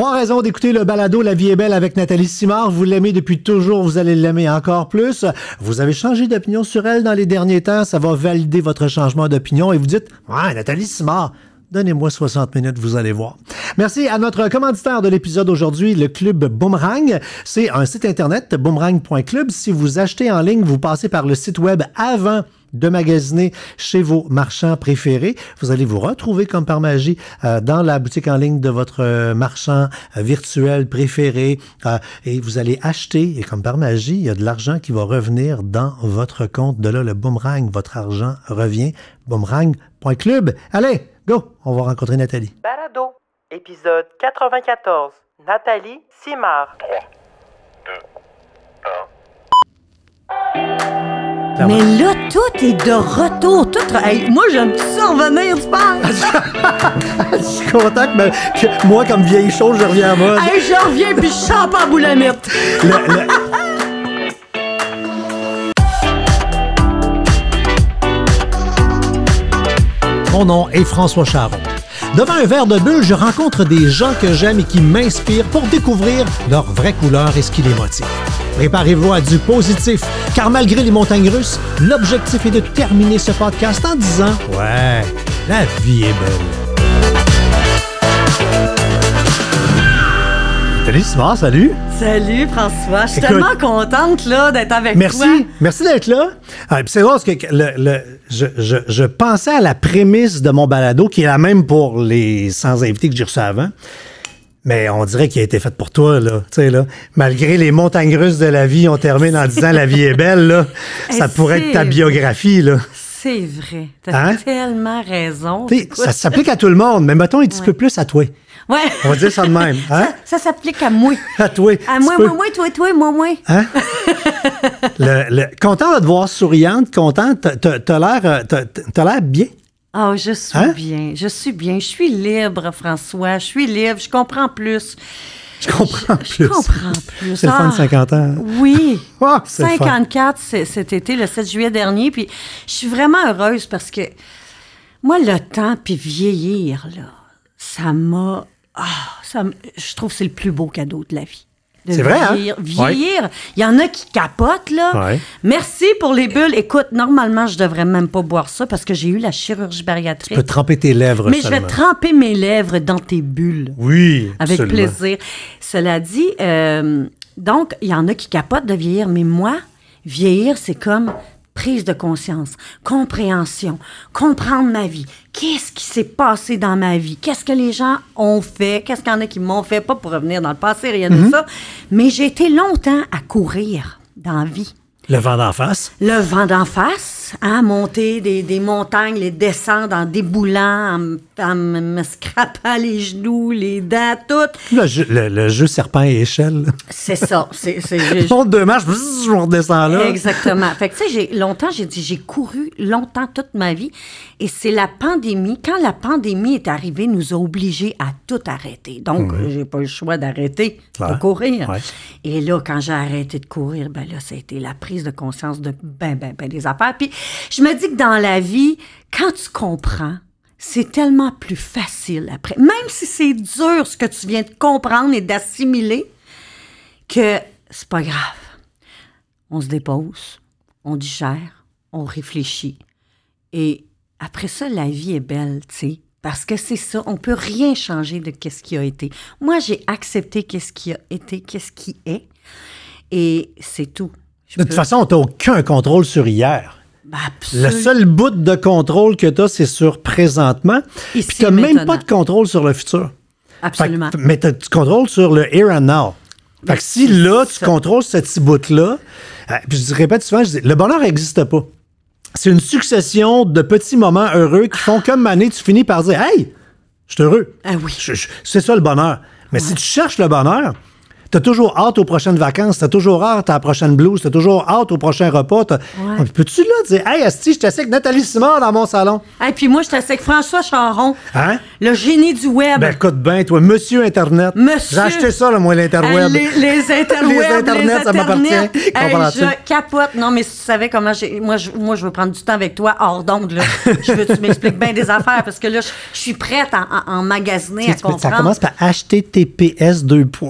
Trois raisons d'écouter le balado La vie est belle avec Nathalie Simard. Vous l'aimez depuis toujours, vous allez l'aimer encore plus. Vous avez changé d'opinion sur elle dans les derniers temps, ça va valider votre changement d'opinion et vous dites Ouais, Nathalie Simard, Donnez-moi 60 minutes, vous allez voir. Merci à notre commanditaire de l'épisode aujourd'hui, le club Boomerang. C'est un site internet, boomerang.club. Si vous achetez en ligne, vous passez par le site web avant de magasiner chez vos marchands préférés. Vous allez vous retrouver comme par magie euh, dans la boutique en ligne de votre euh, marchand euh, virtuel préféré et vous allez acheter et comme par magie, il y a de l'argent qui va revenir dans votre compte. De là, le boomerang, votre argent revient. Boomerang.club. Allez, go, on va rencontrer Nathalie. Balado, épisode 94. Nathalie Simard. 3, 2, 1. Mais là, tout est de retour. Tout... moi, j'aime ça revenir du père. je suis content que, moi, comme vieille chose, je reviens à moi. Hey, je reviens puis je chante en Mon nom est François Charon. Devant un verre de bulle, je rencontre des gens que j'aime et qui m'inspirent pour découvrir leur vraie couleur et ce qui les motive. Préparez-vous à du positif, car malgré les montagnes russes, l'objectif est de terminer ce podcast en disant Ouais, la vie est belle. Salut Simon, salut! Salut François, je suis tellement contente là d'être avec merci, toi. Merci, merci d'être là. Ah, c'est vrai parce que le, je, je, pensais à la prémisse de mon balado qui est la même pour les 100 invités que j'ai reçus avant. Mais on dirait qu'il a été fait pour toi, là. là. Malgré les montagnes russes de la vie, on termine en disant La vie est belle, là. Eh, ça pourrait être ta biographie, là. C'est vrai. T'as hein? tellement raison. Ça s'applique à tout le monde, mais mettons un petit peu plus à toi. Ouais. On va dire ça de même. Hein? Ça, s'applique à moi. À toi. À moi, moi, moi, toi, toi, moi, moi. Hein? content de te voir souriante, contente. Euh, t'as l'air bien. Ah, je suis hein? bien, je suis bien, je suis libre, François, je suis libre, je comprends plus. Je comprends plus. Je comprends plus. C'est le de 50 ah, ans. Oui. 54 ah, cet été, le 7 juillet dernier. Puis je suis vraiment heureuse parce que moi, le temps, puis vieillir, là, ça m'a... Ah, ça je trouve que c'est le plus beau cadeau de la vie. C'est hein? vieillir. vieillir. Il y en a qui capotent, là. Merci pour les bulles. Écoute, normalement, je devrais même pas boire ça parce que j'ai eu la chirurgie bariatrique. Tu peux tremper tes lèvres. Mais je vais tremper mes lèvres dans tes bulles. Oui, Avec plaisir. Cela dit, euh, donc, il y en a qui capotent de vieillir, mais moi, vieillir, c'est comme prise de conscience, compréhension, comprendre ma vie. Qu'est-ce qui s'est passé dans ma vie? Qu'est-ce que les gens ont fait? Qu'est-ce qu'il y en a qui m'ont fait? Pas pour revenir dans le passé, rien de mhm. ça. Mais j'ai été longtemps à courir dans la vie. Le vent d'en face? Le vent d'en face à monter des, des, montagnes, les descendre en déboulant, en, en me scrapant les genoux, les dents, tout. Le jeu, serpent et échelle. C'est ça. C'est, Monte deux marches, je redescends là. Exactement. Fait que, tu sais, longtemps, j'ai dit, j'ai couru longtemps toute ma vie. Et c'est la pandémie. Quand la pandémie est arrivée, nous a obligés à tout arrêter. Donc, mhm. j'ai pas le choix d'arrêter de courir. Et là, quand j'ai arrêté de courir, ben là, ça a été la prise de conscience de ben, ben, ben des affaires. Puis je me dis que dans la vie, quand tu comprends, c'est tellement plus facile après. Même si c'est dur ce que tu viens de comprendre et d'assimiler, que c'est pas grave. On se dépose, on digère, on réfléchit. Et après ça, la vie est belle, tu sais. Parce que c'est ça, on peut rien changer de ce qui a été. Moi, j'ai accepté qu'est-ce qui a été, qu'est-ce qui est, et c'est tout. de toute façon, on n'a aucun contrôle sur hier. Le seul bout de contrôle que tu as, c'est sur présentement. Puis tu n'as même pas de contrôle sur le futur. Absolument. mais tu contrôles sur le here and now. Fait que si là, tu contrôles ce petit bout-là, euh, puis je répète souvent, je dis, le bonheur n'existe pas. C'est une succession de petits moments heureux qui font comme année, tu finis par dire Hey, je suis heureux. Ah oui. c'est ça le bonheur. Mais si tu cherches le bonheur, T'as toujours hâte aux prochaines vacances, t'as toujours hâte à la prochaine blouse, t'as toujours hâte au prochain repas. Ah, peux-tu là dire, hey, Asti, je avec Nathalie Simard dans mon salon? Et puis moi, je t'assèque avec François Charon, hein? le génie du web. Ben, écoute bien, toi, monsieur Internet. Monsieur. J'ai acheté ça, moi, l'Interweb. Les, les, Interwebs. les Internet, ça m'appartient. Hey, je capote. Non, mais si tu savais comment j'ai. Moi je, moi, je veux prendre du temps avec toi hors d'onde, là. je veux que tu m'expliques bien des affaires parce que là, je, suis prête à, à, à comprendre. Ça commence par HTTPS 2 points.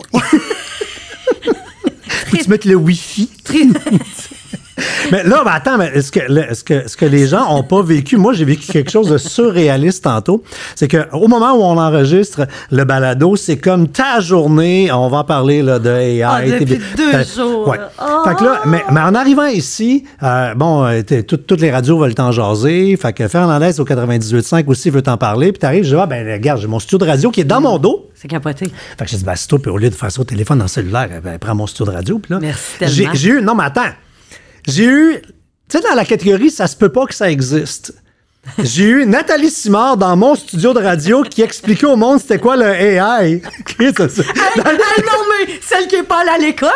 Faut tu mettes le Wi-Fi. mais là, ben, attends, mais est-ce que, est que, les gens n'ont pas vécu? Moi, j'ai vécu quelque chose de surréaliste tantôt. C'est qu'au moment où on enregistre le balado, c'est comme ta journée, on va en parler là, de AI. Ah, depuis deux jours. Oh! Fait que là, mais, en arrivant ici, euh, bon, euh, toutes les radios veulent t'en jaser. Fait que Fernandez au 98.5 aussi veut t'en parler. Puis t'arrives, je dis, ah, ben regarde, j'ai mon studio de radio qui est dans mon dos. C'est capoté. Fait que j'ai dit, ben, c'est au lieu de faire ça au téléphone, en cellulaire, ben, prends mon studio de radio. Puis là, Merci J'ai eu, non, mais attends, j'ai eu, tu sais, dans la catégorie, ça se peut pas que ça existe. J'ai eu Nathalie Simard dans mon studio de radio qui expliquait au monde c'était quoi le AI. Non, mais celle qui est pas à l'école,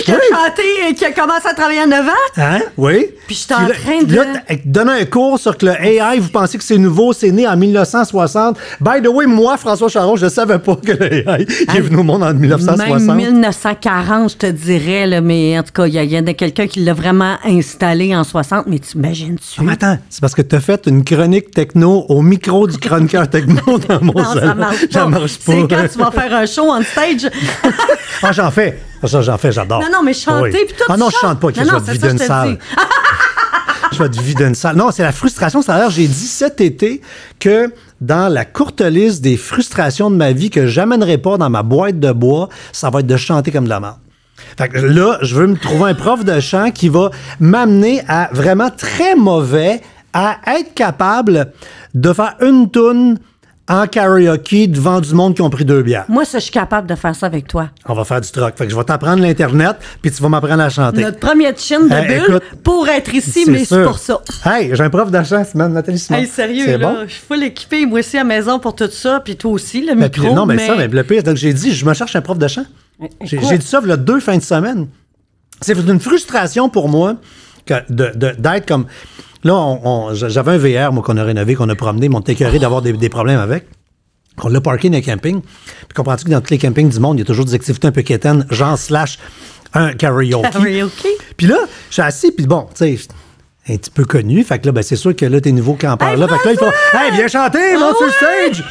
qui a chanté et qui a commencé à travailler à 9 ans. Hein? Oui. Puis j'étais en train de... Là, donner un cours sur que le AI, vous pensez que c'est nouveau, c'est né en 1960. By the way, moi, François Charon, je savais pas que le AI est venu au monde en 1960. Même 1940, je te dirais, là, mais en tout cas, il y, en a quelqu'un qui l'a vraiment installé en 60, mais t'imagines-tu? Ah, attends, c'est parce que t'as fait une chronique techno au micro du chroniqueur techno dans mon non, Ça marche pas. marche pas. C'est quand tu vas faire un show on stage. ah, j'en fais. Ah, ça, j'en fais, j'adore. Non, non, mais chanter, oui. puis Ah non, je chante pas je vais vider une salle. je vais vider une salle. Non, c'est la frustration. Ça l'air j'ai dit cet été que dans la courte liste des frustrations de ma vie que j'amènerai pas dans ma boîte de bois, ça va être de chanter comme de la merde. Fait que là, je veux me trouver un prof de chant qui va m'amener à vraiment très mauvais à être capable de faire une toune en karaoke devant du monde qui ont pris deux bières. Moi, ça, je suis capable de faire ça avec toi. On va faire du rock. je vais t'apprendre l'Internet, puis tu vas m'apprendre à chanter. Notre premier chin de bulle pour être ici, mais c'est pour ça. Hey, j'ai un prof de chant, semaine, Nathalie Simon. sérieux, là, je suis full équipée, moi aussi, à la maison pour tout ça, puis toi aussi, le mais ben, micro. non, mais, ça, mais le pire, donc j'ai dit, je me cherche un prof de chant. J'ai dit ça, là, deux fins de semaine. C'est une frustration pour moi d'être comme... Là, j'avais un VR, moi, qu'on a rénové, qu'on a promené, mon écœuré d'avoir des, problèmes avec. On l'a parké dans le camping. Puis comprends-tu que dans tous les campings du monde, il y a toujours des activités un peu quétaines, genre slash un karaoke. Puis là, je suis assis, puis bon, tu sais, un petit peu connu. Fait que là, ben, c'est sûr que là, t'es nouveau campeur là. fait que là, il faut... « Hey, viens chanter, monte ah sur stage!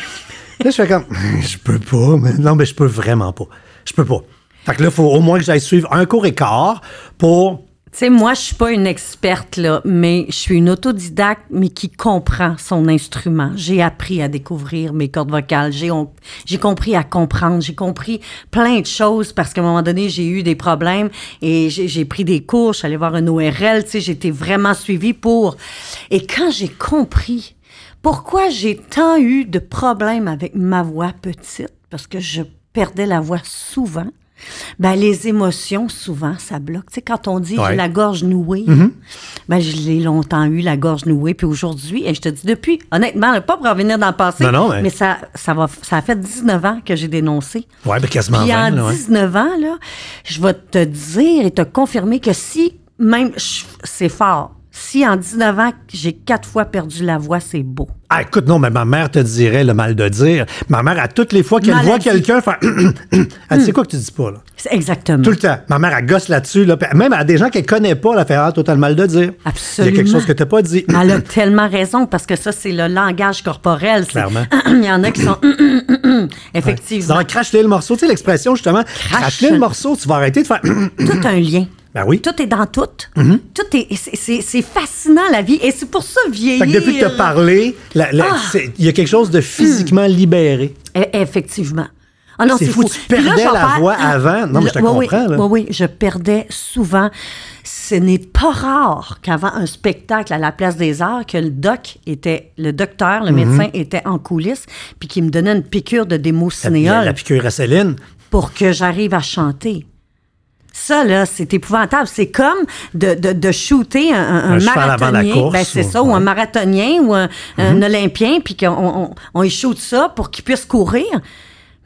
là, je fais comme Je peux pas, mais non, mais je peux vraiment pas. Je peux pas. Fait que là, il faut au moins que j'aille suivre un cours et quart pour tu moi, je suis pas une experte, là, mais je suis une autodidacte, mais qui comprend son instrument. J'ai appris à découvrir mes cordes vocales. J'ai compris à comprendre. J'ai compris plein de choses parce qu'à un moment donné, j'ai eu des problèmes et j'ai pris des cours. Je suis allée voir un ORL. Tu sais, j'étais vraiment suivie pour. Et quand j'ai compris pourquoi j'ai tant eu de problèmes avec ma voix petite, parce que je perdais la voix souvent, ben, les émotions, souvent, ça bloque. Tu sais, quand on dit la gorge nouée, mhm. ben, je l'ai longtemps eu, la gorge nouée. Puis aujourd'hui, je te dis depuis, honnêtement, pas pour revenir dans le passé, mais... ça, ça, va, ça fait 19 ans que j'ai dénoncé. Oui, ben, quasiment Puis en 19 ans, là, je vais te dire et te confirmer que si même, c'est fort, si en 19 ans, j'ai quatre fois perdu la voix, c'est beau. Ah, écoute, non, mais ma mère te dirait le mal de dire. Ma mère, à toutes les fois qu'elle voit quelqu'un faire. elle dit, hmm. c'est quoi que tu dis pas, là? Exactement. Tout le temps. Ma mère, a gosse là-dessus. même à des gens qu'elle connaît pas, elle fait ah, total mal de dire. Absolument. Il y a quelque chose que t'as pas dit. elle a tellement raison, parce que ça, c'est le langage corporel. Clairement. Il y en a qui sont. Effectivement. Ouais. crache-le le morceau. Tu sais, l'expression, justement. Crache-le le morceau, tu vas arrêter de faire. Tout un lien. Ben oui. Tout est dans tout. Mm-hmm. Tout est, c'est, fascinant, la vie. Et c'est pour ça, vieillir. depuis que tu as parlé, ah! il y a quelque chose de physiquement libéré. E, effectivement. Ah c'est fou, Tu perdais la voix avant. Non, mais je te oui, comprends. oui, je perdais souvent. Ce n'est pas rare qu'avant un spectacle à la place des arts, que le doc était, le docteur, le mm-hmm. médecin était en coulisses, puis qu'il me donnait une piqûre de démo La, la piqûre à Céline. Pour que j'arrive à chanter. Ça, là, c'est épouvantable. C'est comme de, de, de, shooter un, un, marathonien. Ben, c'est ça, ou un marathonien ou un, mhm. olympien, puis qu'on on, on, ça pour qu'il puisse courir.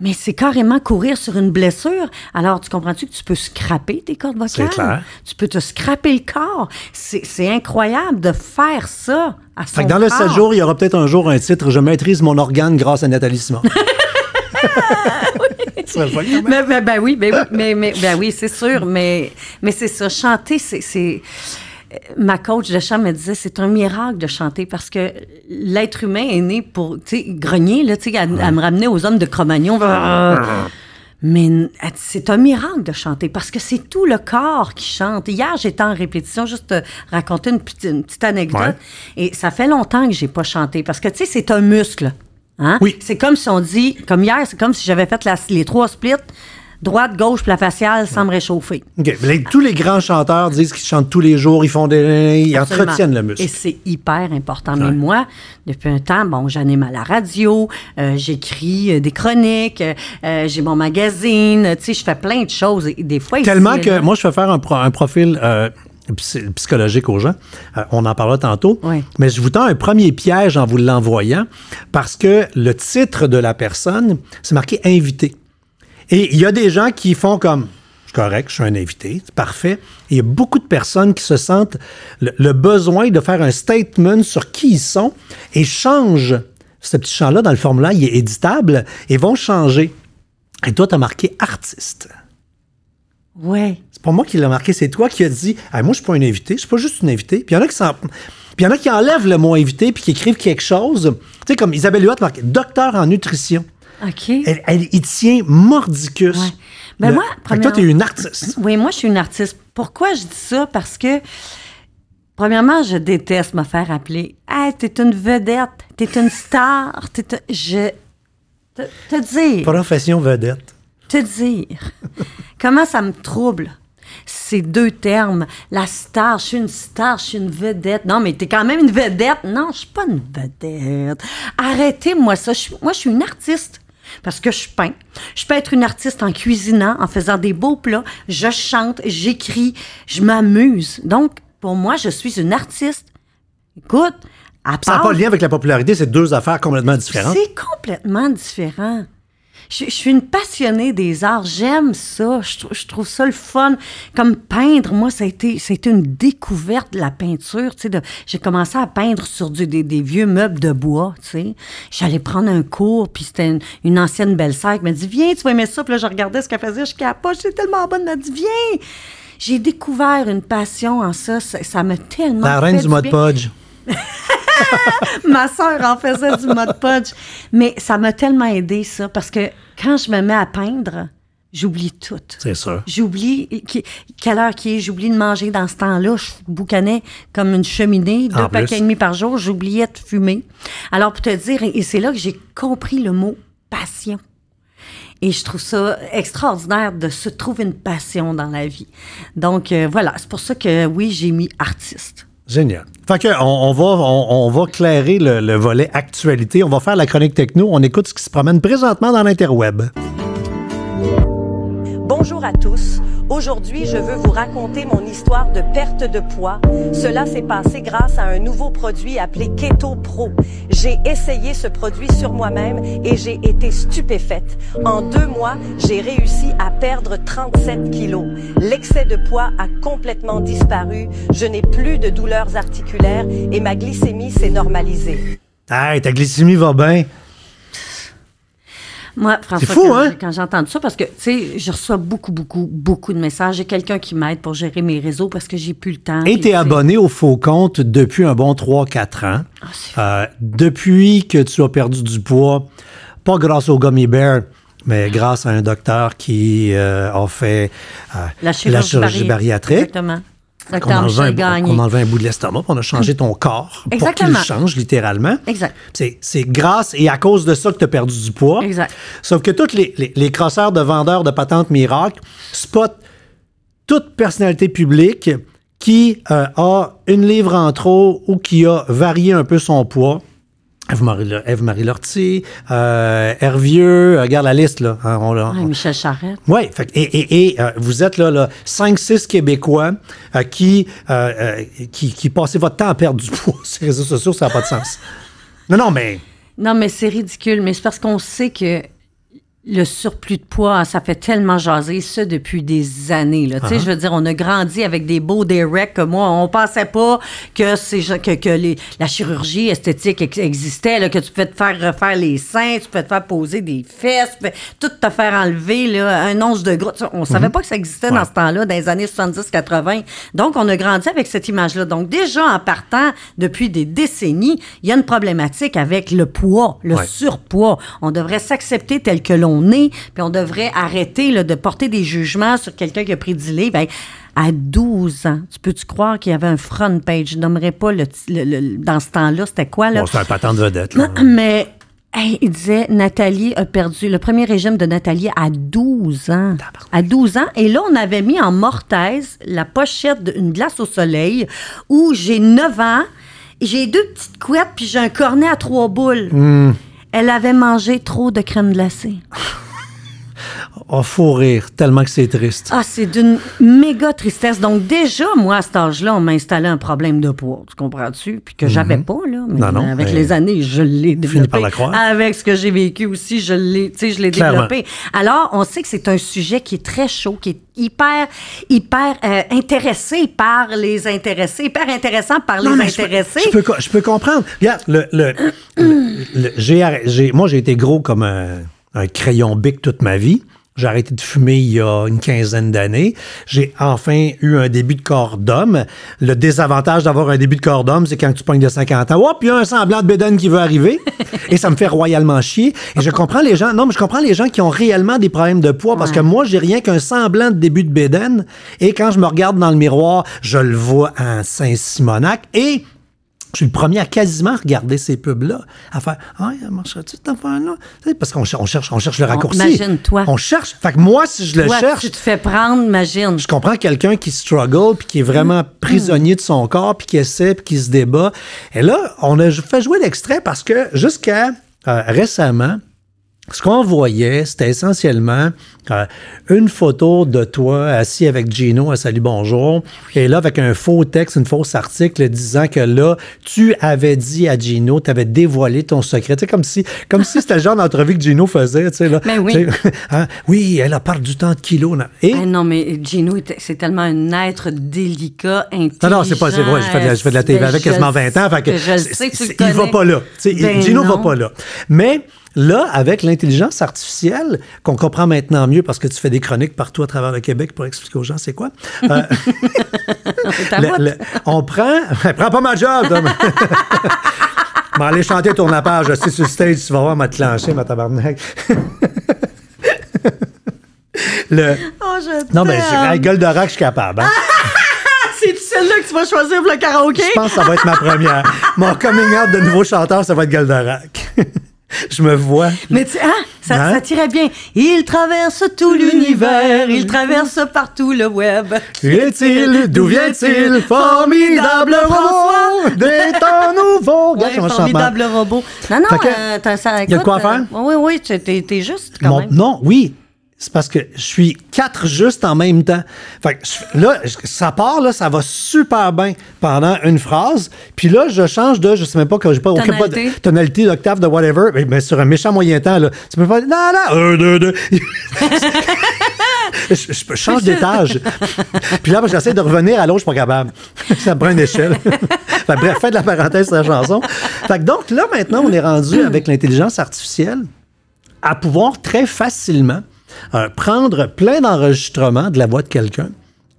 Mais c'est carrément courir sur une blessure. Alors, tu comprends-tu que tu peux scraper tes cordes vocales? Clair. Tu peux te scraper le corps. C'est incroyable de faire ça à dans le 7 jours, il y aura peut-être un jour un titre « Je maîtrise mon organe grâce à Nathalie Simon ». Ah, ben, ben oui, mais, mais ben oui, c'est sûr, mais, mais c'est ça. Chanter, c'est ma coach de chant me disait c'est un miracle de chanter parce que l'être humain est né pour tu sais grogner là tu sais elle, me ramenait aux hommes de Cro-Magnon ah, ah, mais c'est un miracle de chanter parce que c'est tout le corps qui chante. Hier, j'étais en répétition, juste raconter une, petite, anecdote. Et ça fait longtemps que j'ai pas chanté parce que, tu sais, c'est un muscle. Hein? Oui. C'est comme si on dit, comme hier, c'est comme si j'avais fait les trois splits droite, gauche, plat facial, faciale sans me réchauffer. tous les grands chanteurs disent qu'ils chantent tous les jours, ils font des, ils entretiennent le muscle. Et c'est hyper important. Mais moi, depuis un temps, bon, j'anime à la radio, euh, j'écris euh, des chroniques, euh, j'ai mon magazine, tu sais, je fais plein de choses. Et des fois, tellement que moi, je fais faire un, un profil psychologique aux gens. Euh, on en parlera tantôt. Mais je vous tends un premier piège en vous l'envoyant parce que le titre de la personne, c'est marqué invité. Et il y a des gens qui font comme je correct, je suis un invité, c'est parfait. il y a beaucoup de personnes qui se sentent le, le, besoin de faire un statement sur qui ils sont et changent. Ce petit champ-là dans le formulaire, il est éditable et vont changer. Et toi, tu as marqué artiste. C'est pas moi qui l'ai marqué, c'est toi qui as dit Moi, je suis pas une invitée, je suis pas juste une invitée. Puis il y en a qui enlèvent le mot invité puis qui écrivent quelque chose. Tu sais, comme Isabelle Huot marque docteur en nutrition. OK. Elle, y tient mordicus. Ben moi, Toi, tu es une artiste. Oui, moi, je suis une artiste. Pourquoi je dis ça? Parce que, premièrement, je déteste me faire appeler Hey, t'es une vedette, t'es une star, t'es. Je. Te, dis... dire. Profession vedette te dire comment ça me trouble ces deux termes. La star, je suis une star, je suis une vedette. Non, mais t'es quand même une vedette. Non, je suis pas une vedette. Arrêtez-moi ça. moi, je suis une artiste. Parce que je peins. Je peux être une artiste en cuisinant, en faisant des beaux plats. Je chante, j'écris, je m'amuse. Donc, pour moi, je suis une artiste. Écoute, à part... Ça n'a pas de lien avec la popularité, c'est deux affaires complètement différentes. C'est complètement différent je, suis une passionnée des arts. J'aime ça. Je, trouve ça le fun. Comme peindre, moi, ça a été, une découverte de la peinture. Tu sais, j'ai commencé à peindre sur du, des, vieux meubles de bois. Tu sais. J'allais prendre un cours, puis c'était une, ancienne belle-sœur qui m'a dit Viens, tu vas aimer ça. Puis là, je regardais ce qu'elle faisait. Je capote. c'était tellement bonne. Elle m'a dit Viens j'ai découvert une passion en ça. Ça, m'a tellement. La reine du, du mode Podge. Ma soeur en faisait du mode podge. Mais ça m'a tellement aidé, ça, parce que quand je me mets à peindre, j'oublie tout. C'est ça. J'oublie quelle heure qui est, j'oublie de manger dans ce temps-là. Je boucanais comme une cheminée, deux paquets et demi par jour. J'oubliais de fumer. Alors, pour te dire, et c'est là que j'ai compris le mot passion. Et je trouve ça extraordinaire de se trouver une passion dans la vie. Donc, euh, voilà, c'est pour ça que oui, j'ai mis artiste. Génial. Fait que on, va, on, va clairer le, le, volet actualité. On va faire la chronique techno. On écoute ce qui se promène présentement dans l'Interweb. Bonjour à tous. Aujourd'hui, je veux vous raconter mon histoire de perte de poids. Cela s'est passé grâce à un nouveau produit appelé Keto Pro. J'ai essayé ce produit sur moi-même et j'ai été stupéfaite. En deux mois, j'ai réussi à perdre 37 kilos. L'excès de poids a complètement disparu. Je n'ai plus de douleurs articulaires et ma glycémie s'est normalisée. Hey, ta glycémie va bien. Moi, François, fou, quand, hein? j'entends quand ça, parce que, tu sais, je reçois beaucoup, beaucoup, beaucoup de messages. J'ai quelqu'un qui m'aide pour gérer mes réseaux parce que j'ai plus le temps. Et t'es abonné au faux compte depuis un bon 3-4 ans. Ah, euh, depuis que tu as perdu du poids, pas grâce au gummy bear, mais grâce à un docteur qui euh, a fait euh, la, chirurgie la, chirurgie bariatrique qu'on enlevait, un, un bout de l'estomac, on a changé ton corps Exactement. pour qu'il change littéralement. Exact. C'est grâce et à cause de ça que tu as perdu du poids. Exact. Sauf que tous les, les, crosseurs de vendeurs de patentes miracles spotent toute personnalité publique qui euh, a une livre en trop ou qui a varié un peu son poids Eve-Marie Lortie, euh, Hervieux, euh, regarde la liste. Là, hein, Michel Charette. Oui, et, et, euh, vous êtes là, là 5-6 Québécois qui, qui, qui passez votre temps à perdre du poids sur les réseaux sociaux, ça n'a pas de sens. Non, non, mais... Non, mais c'est ridicule, mais c'est parce qu'on sait que le surplus de poids, hein, ça fait tellement jaser ça depuis des années. Là. tu uh-huh. Je veux dire, on a grandi avec des beaux directs que moi, on pensait pas que, que, que les, la chirurgie esthétique existait, là, que tu peux te faire refaire les seins, tu peux te faire poser des fesses, tout te faire enlever là, un once de gros. On savait mm-hmm. pas que ça existait dans ce temps-là, dans les années 70-80. Donc, on a grandi avec cette image-là. Donc, déjà, en partant depuis des décennies, il y a une problématique avec le poids, le surpoids. On devrait s'accepter tel que l'on on puis on devrait arrêter de porter des jugements sur quelqu'un qui a pris du livre ben, à 12 ans. Tu peux-tu croire qu'il y avait un front page? Je n'aimerais pas le, dans ce temps-là, c'était quoi? Là? c'est un patent de vedette. Mais il disait, Nathalie a perdu le premier régime de Nathalie à 12 ans. À 12 ans. Et là, on avait mis en mortaise la pochette d'une glace au soleil où j'ai 9 ans, j'ai deux petites couettes puis j'ai un cornet à trois boules. Hmm. Elle avait mangé trop de crème glacée. On faut rire, tellement que c'est triste. Ah, c'est d'une méga tristesse. Donc, déjà, moi, à cet âge-là, on m'a un problème de poids, tu comprends-tu? Puis que j'avais mhm. pas, là. Mais avec les années, je l'ai développé. Par la Avec ce que j'ai vécu aussi, je l'ai, développé. Alors, on sait que c'est un sujet qui est très chaud, qui est hyper, hyper euh, intéressé par les intéressés, hyper intéressant par les intéressés. Je peux, comprendre. Regarde, le, le, moi, j'ai été gros comme un un crayon bic toute ma vie. J'ai arrêté de fumer il y a une quinzaine d'années. J'ai enfin eu un début de corps d'homme. Le désavantage d'avoir un début de corps d'homme, c'est quand tu pognes de 50 ans, puis il y a un semblant de Bédène qui veut arriver. et ça me fait royalement chier. Et je comprends les gens, non, mais je comprends les gens qui ont réellement des problèmes de poids parce que moi, j'ai rien qu'un semblant de début de Bédène Et quand je me regarde dans le miroir, je le vois en Saint-Simonac. Et je suis le premier à quasiment regarder ces pubs-là, à faire Ah, oh, marcherait tu cette affaire-là? Parce qu'on cherche, on cherche le raccourci. Imagine-toi. On cherche. Fait que moi, si je le cherche. Tu te fais prendre, imagine. Je comprends quelqu'un qui struggle, puis qui est vraiment mm. prisonnier de son corps, puis qui essaie, puis qui se débat. Et là, on a fait jouer l'extrait parce que jusqu'à euh, récemment, ce qu'on voyait, c'était essentiellement euh, une photo de toi assis avec Gino à Salut Bonjour, et là avec un faux texte, une fausse article disant que là, tu avais dit à Gino, tu avais dévoilé ton secret. C'est comme si comme si c'était le genre d'entrevue que Gino faisait. Là, ben oui. Hein? oui, elle a perdu du temps de kilo. Ah non, mais Gino, c'est tellement un être délicat, intelligent. Non, non, c'est pas c'est vrai. Je fais de la, TV ben, avec quasiment 20 ans. je sais tu il va pas là. Ben Gino va pas là. Mais Là, avec l'intelligence artificielle, qu'on comprend maintenant mieux parce que tu fais des chroniques partout à travers le Québec pour expliquer aux gens c'est quoi. Euh, on prend. Prends pas ma job! Mais allez chanter tourne la page. Si sur le stage, tu vas voir ma clencher, ma tabarnak. le... Oh, je non, mais ben, gueule de je suis capable. Hein. cest c'est celle-là que tu vas choisir pour le karaoké? Je pense que ça va être ma première. Mon coming out de nouveau chanteur, ça va être Goldorak. Je me vois. Mais tu sais, hein, hein? Ça, tirait bien. Il traverse tout l'univers, il traverse partout le web. Qui Est-il, d'où vient-il? Formidable robot des temps nouveaux. Ouais, formidable robot. Non, non, euh, ça, Il y a de quoi faire? oui, euh, oui, t'es, juste quand même. Non, oui c'est parce que je suis quatre juste en même temps. Fait que là, ça part, là, ça va super bien pendant une phrase. Puis là, je change de, je sais même pas, j'ai pas tonalité, d'octave, de whatever. Mais, sur un méchant moyen temps, là, tu peux pas dire, non, non, un, deux, deux. je, change d'étage. Puis là, j'essaie de revenir à l'autre, je suis pas capable. ça prend une échelle. bref, fin de la parenthèse sur la chanson. Fait donc là, maintenant, on est rendu avec l'intelligence artificielle à pouvoir très facilement euh, prendre plein d'enregistrements de la voix de quelqu'un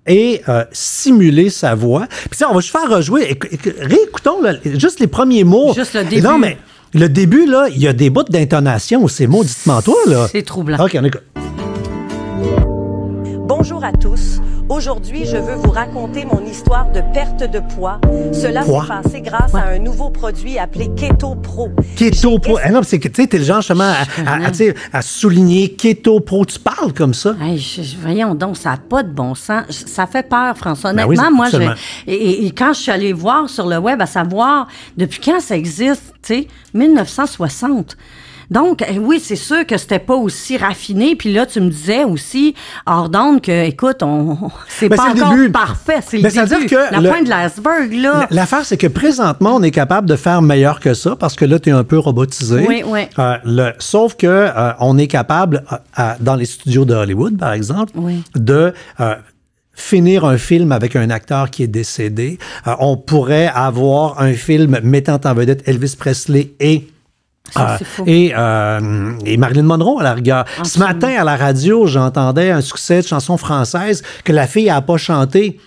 et euh, simuler sa voix. Puis on va juste faire rejouer. Réécoutons juste les premiers mots. Juste le début. Non, mais le début, là, il y a des bouts d'intonation, ces mots, dites-moi toi, C'est troublant. OK, on écoute. Bonjour à tous. Aujourd'hui, je veux vous raconter mon histoire de perte de poids. Cela s'est passé grâce à un nouveau produit appelé Keto Pro. Keto Pro. Eh non, c'est que tu sais, le genre justement à, souligner Keto Pro. Tu parles comme ça. voyons donc, ça n'a pas de bon sens. Ça fait peur, François. Ben Honnêtement, moi, je, et, quand je suis allée voir sur le web, à savoir depuis quand ça existe, tu sais, 1960. Donc, eh oui, c'est sûr que c'était pas aussi raffiné. Puis là, tu me disais aussi, Ordonne, que, écoute, on, c'est pas encore parfait. C'est la pointe de l'iceberg, là. L'affaire, c'est que présentement, on est capable de faire meilleur que ça parce que là, tu es un peu robotisé. Oui, oui. Euh, le, sauf que euh, on est capable, euh, dans les studios de Hollywood, par exemple, de finir un film avec un acteur qui est décédé. on pourrait avoir un film mettant en vedette Elvis Presley et ah, euh, et, Marilyn Monroe, à la rigueur. Ah, Ce matin, à la radio, j'entendais un succès de chanson française que la fille n'a pas chanté.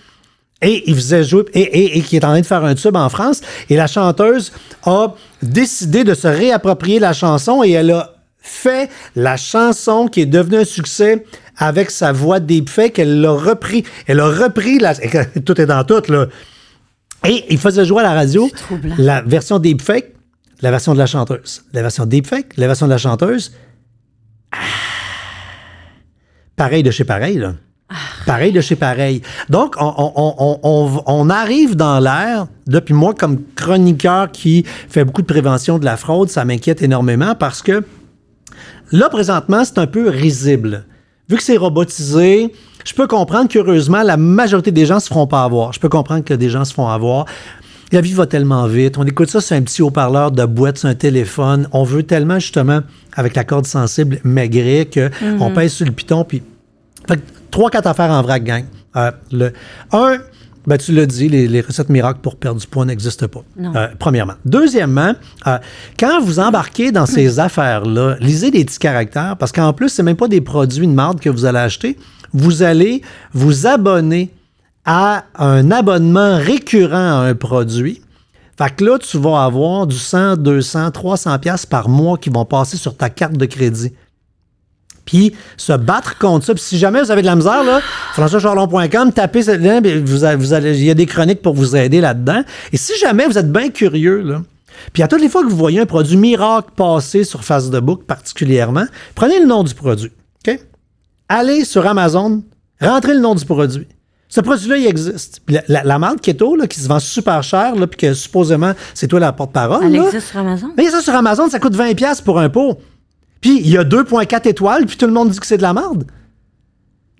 Et il faisait jouer, et, qui est en train de faire un tube en France. Et la chanteuse a décidé de se réapproprier la chanson et elle a fait la chanson qui est devenue un succès avec sa voix deepfake. elle l'a repris. Elle a repris la. Tout est dans tout, là. Et il faisait jouer à la radio la version deepfake la version de la chanteuse. La version deepfake, la version de la chanteuse. Ah! pareil de chez pareil, là. Ah. Pareil de chez pareil. Donc, on, arrive dans l'air, depuis moi, comme chroniqueur qui fait beaucoup de prévention de la fraude, ça m'inquiète énormément parce que là, présentement, c'est un peu risible. Vu que c'est robotisé, je peux comprendre qu'heureusement, la majorité des gens se feront pas avoir. Je peux comprendre que des gens se font avoir la vie va tellement vite. On écoute ça sur un petit haut-parleur de boîte, sur un téléphone. On veut tellement, justement, avec la corde sensible maigret, qu'on on mhm. pèse sur le piton. Puis, fait trois, quatre affaires en vrac, gang. Euh, le, un, ben, tu l'as dit, les, recettes miracles pour perdre du poids n'existent pas, euh, premièrement. Deuxièmement, euh, quand vous embarquez dans ces hmm. affaires-là, lisez les petits caractères, parce qu'en plus, c'est même pas des produits de marde que vous allez acheter. Vous allez vous abonner à un abonnement récurrent à un produit. Fait que là, tu vas avoir du 100, 200, 300 pièces par mois qui vont passer sur ta carte de crédit. Puis se battre contre ça. Puis si jamais vous avez de la misère, là, françoischarlon.com, tapez vous, vous il y a des chroniques pour vous aider là-dedans. Et si jamais vous êtes bien curieux, puis à toutes les fois que vous voyez un produit miracle passer sur Facebook particulièrement, prenez le nom du produit. OK? Allez sur Amazon, rentrez le nom du produit. Ce produit-là, il existe. la, la, qui est keto, qui se vend super cher, là, puis que supposément, c'est toi la porte-parole. Elle existe sur Amazon. Mais ça, sur Amazon, ça coûte 20$ pour un pot. Puis il y a 2,4 étoiles, puis tout le monde dit que c'est de la marde.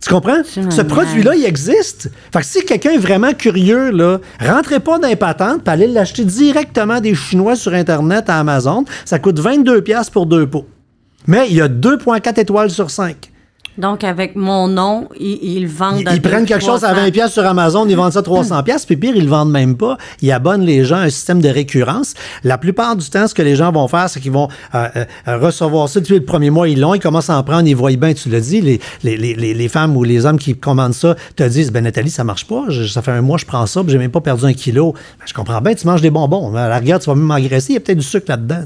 Tu comprends? Ce produit-là, il existe. Fait que si quelqu'un est vraiment curieux, là, rentrez pas dans les patentes, allez l'acheter directement des Chinois sur Internet à Amazon. Ça coûte 22$ pour deux pots. Mais il y a 2,4 étoiles sur 5. Donc, avec mon nom, ils, vendent. Ils, prennent quelque chose à 20$ sur Amazon, ils vendent ça 300$, puis pire, ils le vendent même pas. Ils abonnent les gens à un système de récurrence. La plupart du temps, ce que les gens vont faire, c'est qu'ils vont euh, euh, euh, recevoir ça. Depuis le premier mois, ils l'ont, ils commencent à en prendre, ils voient bien, tu le dis, Les, les, femmes ou les hommes qui commandent ça te disent Ben, Nathalie, ça marche pas. ça fait un mois, je prends ça, j'ai même pas perdu un kilo. Ben, je comprends bien, tu manges des bonbons. Hein. la regarde, tu vas même m'agresser, il y a peut-être du sucre là-dedans.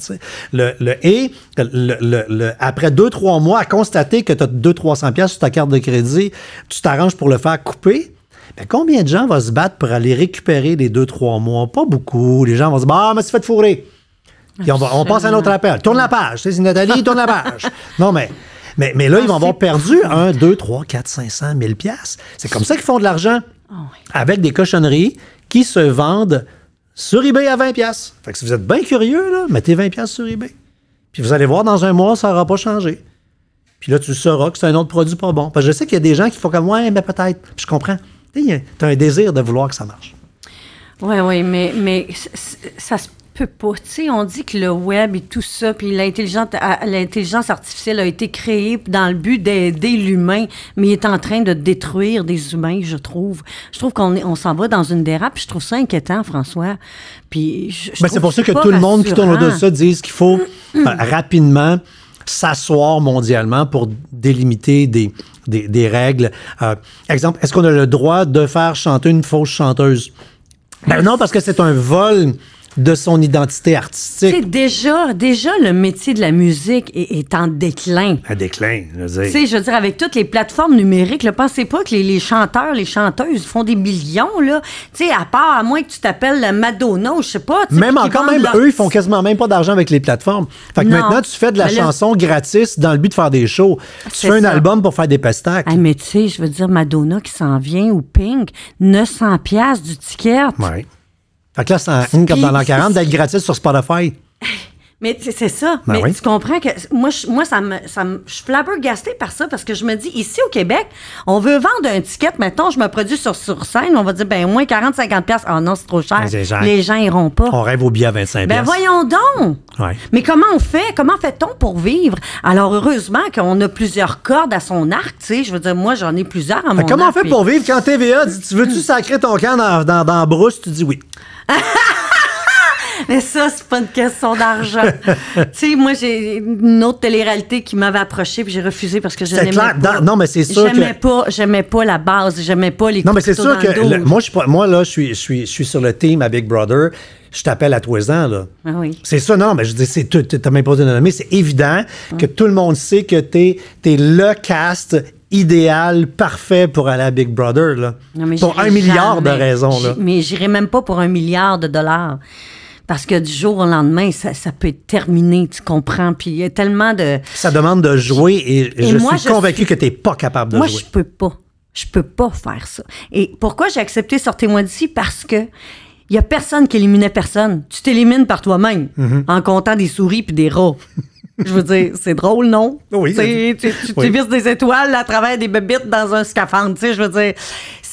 Le, et le, après deux, trois mois, à constater que tu as deux, trois pièces sur ta carte de crédit, tu t'arranges pour le faire couper. Mais combien de gens vont se battre pour aller récupérer les 2-3 mois? Pas beaucoup. Les gens vont se dire, ah, mais c'est fait fourrer. Puis on, on passe à un autre appel. Tourne la page. C'est Nathalie, tourne la page. Non, mais mais, là, ils vont avoir perdu 1, 2, 3, 4, 500, 1000 pièces. C'est comme ça qu'ils font de l'argent ah avec des cochonneries qui se vendent sur eBay à 20 pièces. Fait que si vous êtes bien curieux, là, mettez 20 pièces sur eBay. Puis vous allez voir, dans un mois, ça n'aura pas changé. Puis là, tu sauras que c'est un autre produit pas bon. Parce que je sais qu'il y a des gens qui font comme Ouais, mais peut-être. Puis je comprends. Tu as un désir de vouloir que ça marche. Oui, oui, mais, mais ça se peut pas. Tu sais, on dit que le web et tout ça, puis l'intelligence artificielle a été créée dans le but d'aider l'humain, mais il est en train de détruire des humains, je trouve. Je trouve qu'on on s'en va dans une dérape, je trouve ça inquiétant, François. Puis je, ben, c'est pour ça que, tout le monde qui tourne au-dessus de ça disent qu'il faut mm, mm. Ben, rapidement s'asseoir mondialement pour délimiter des, des, règles. Euh, exemple, est-ce qu'on a le droit de faire chanter une fausse chanteuse? Ben non, parce que c'est un vol de son identité artistique. C'est déjà, déjà le métier de la musique est, en déclin. À déclin, je veux dire. sais, je veux dire, avec toutes les plateformes numériques, le pensez pas que les, chanteurs, les chanteuses font des millions, là. Tu sais, à part, à moins que tu t'appelles Madonna, je sais pas. Même encore, même eux, ils font quasiment même pas d'argent avec les plateformes. Fait maintenant, tu fais de la chanson gratis dans le but de faire des shows. Tu fais un album pour faire des pastèques. un mais tu sais, je veux dire, Madonna qui s'en vient ou Pink, 900 pièces du ticket. Ouais. Fait que là, c'est comme dans l'an 40 d'être gratuit sur Spotify. Mais c'est ça. Ben mais tu comprends que moi, je, moi ça me, ça je suis flabbergastée par ça parce que je me dis, ici au Québec, on veut vendre un ticket. Maintenant, je me produis sur, sur scène, on va dire, ben moins 40-50$. Ah oh non, c'est trop ben, cher. Les gens iront pas. On rêve au billet à 25$. Ben voyons donc. Mais comment on fait? Comment fait-on pour vivre? Alors, heureusement qu'on a plusieurs cordes à son arc, tu sais. Je veux dire, moi, j'en ai plusieurs à mon comment on fait pour vivre quand TVA dit, tu veux-tu sacrer ton camp dans, dans, dans brousse? Tu dis oui. Mais ça, c'est pas une question d'argent. tu sais, moi, j'ai une autre télé-réalité qui m'avait approché puis j'ai refusé parce que je n'aimais pas. non, mais c'est sûr que... Pas, j'aimais pas la base, j'aimais pas les Non, mais c'est sûr que... moi, je, moi, là, je suis, je, suis, je suis sur le team à Big Brother je t'appelle à trois ans, là. Ah oui. C'est ça, non, mais je dis, c'est tout, t'as même pas de nommer, c'est évident que tout le monde sait que t'es, es le cast idéal, parfait pour aller à Big Brother. pour un milliard de raisons. Là. Mais j'irai même pas pour un milliard de dollars. Parce que du jour au lendemain, ça, peut être terminé, tu comprends. Puis il y a tellement de. Ça demande de jouer et, je suis convaincu que tu n'es pas capable de jouer. Moi, je peux pas. Je peux pas faire ça. Et pourquoi j'ai accepté Sortez-moi d'ici? Parce que il a personne qui éliminait personne. Tu t'élimines par toi-même mm-hmm. en comptant des souris puis des rats. Je veux dire, c'est drôle, non? Oui. Tu, tu, des étoiles à travers des bébites dans un scaphandre. Tu sais, je veux dire,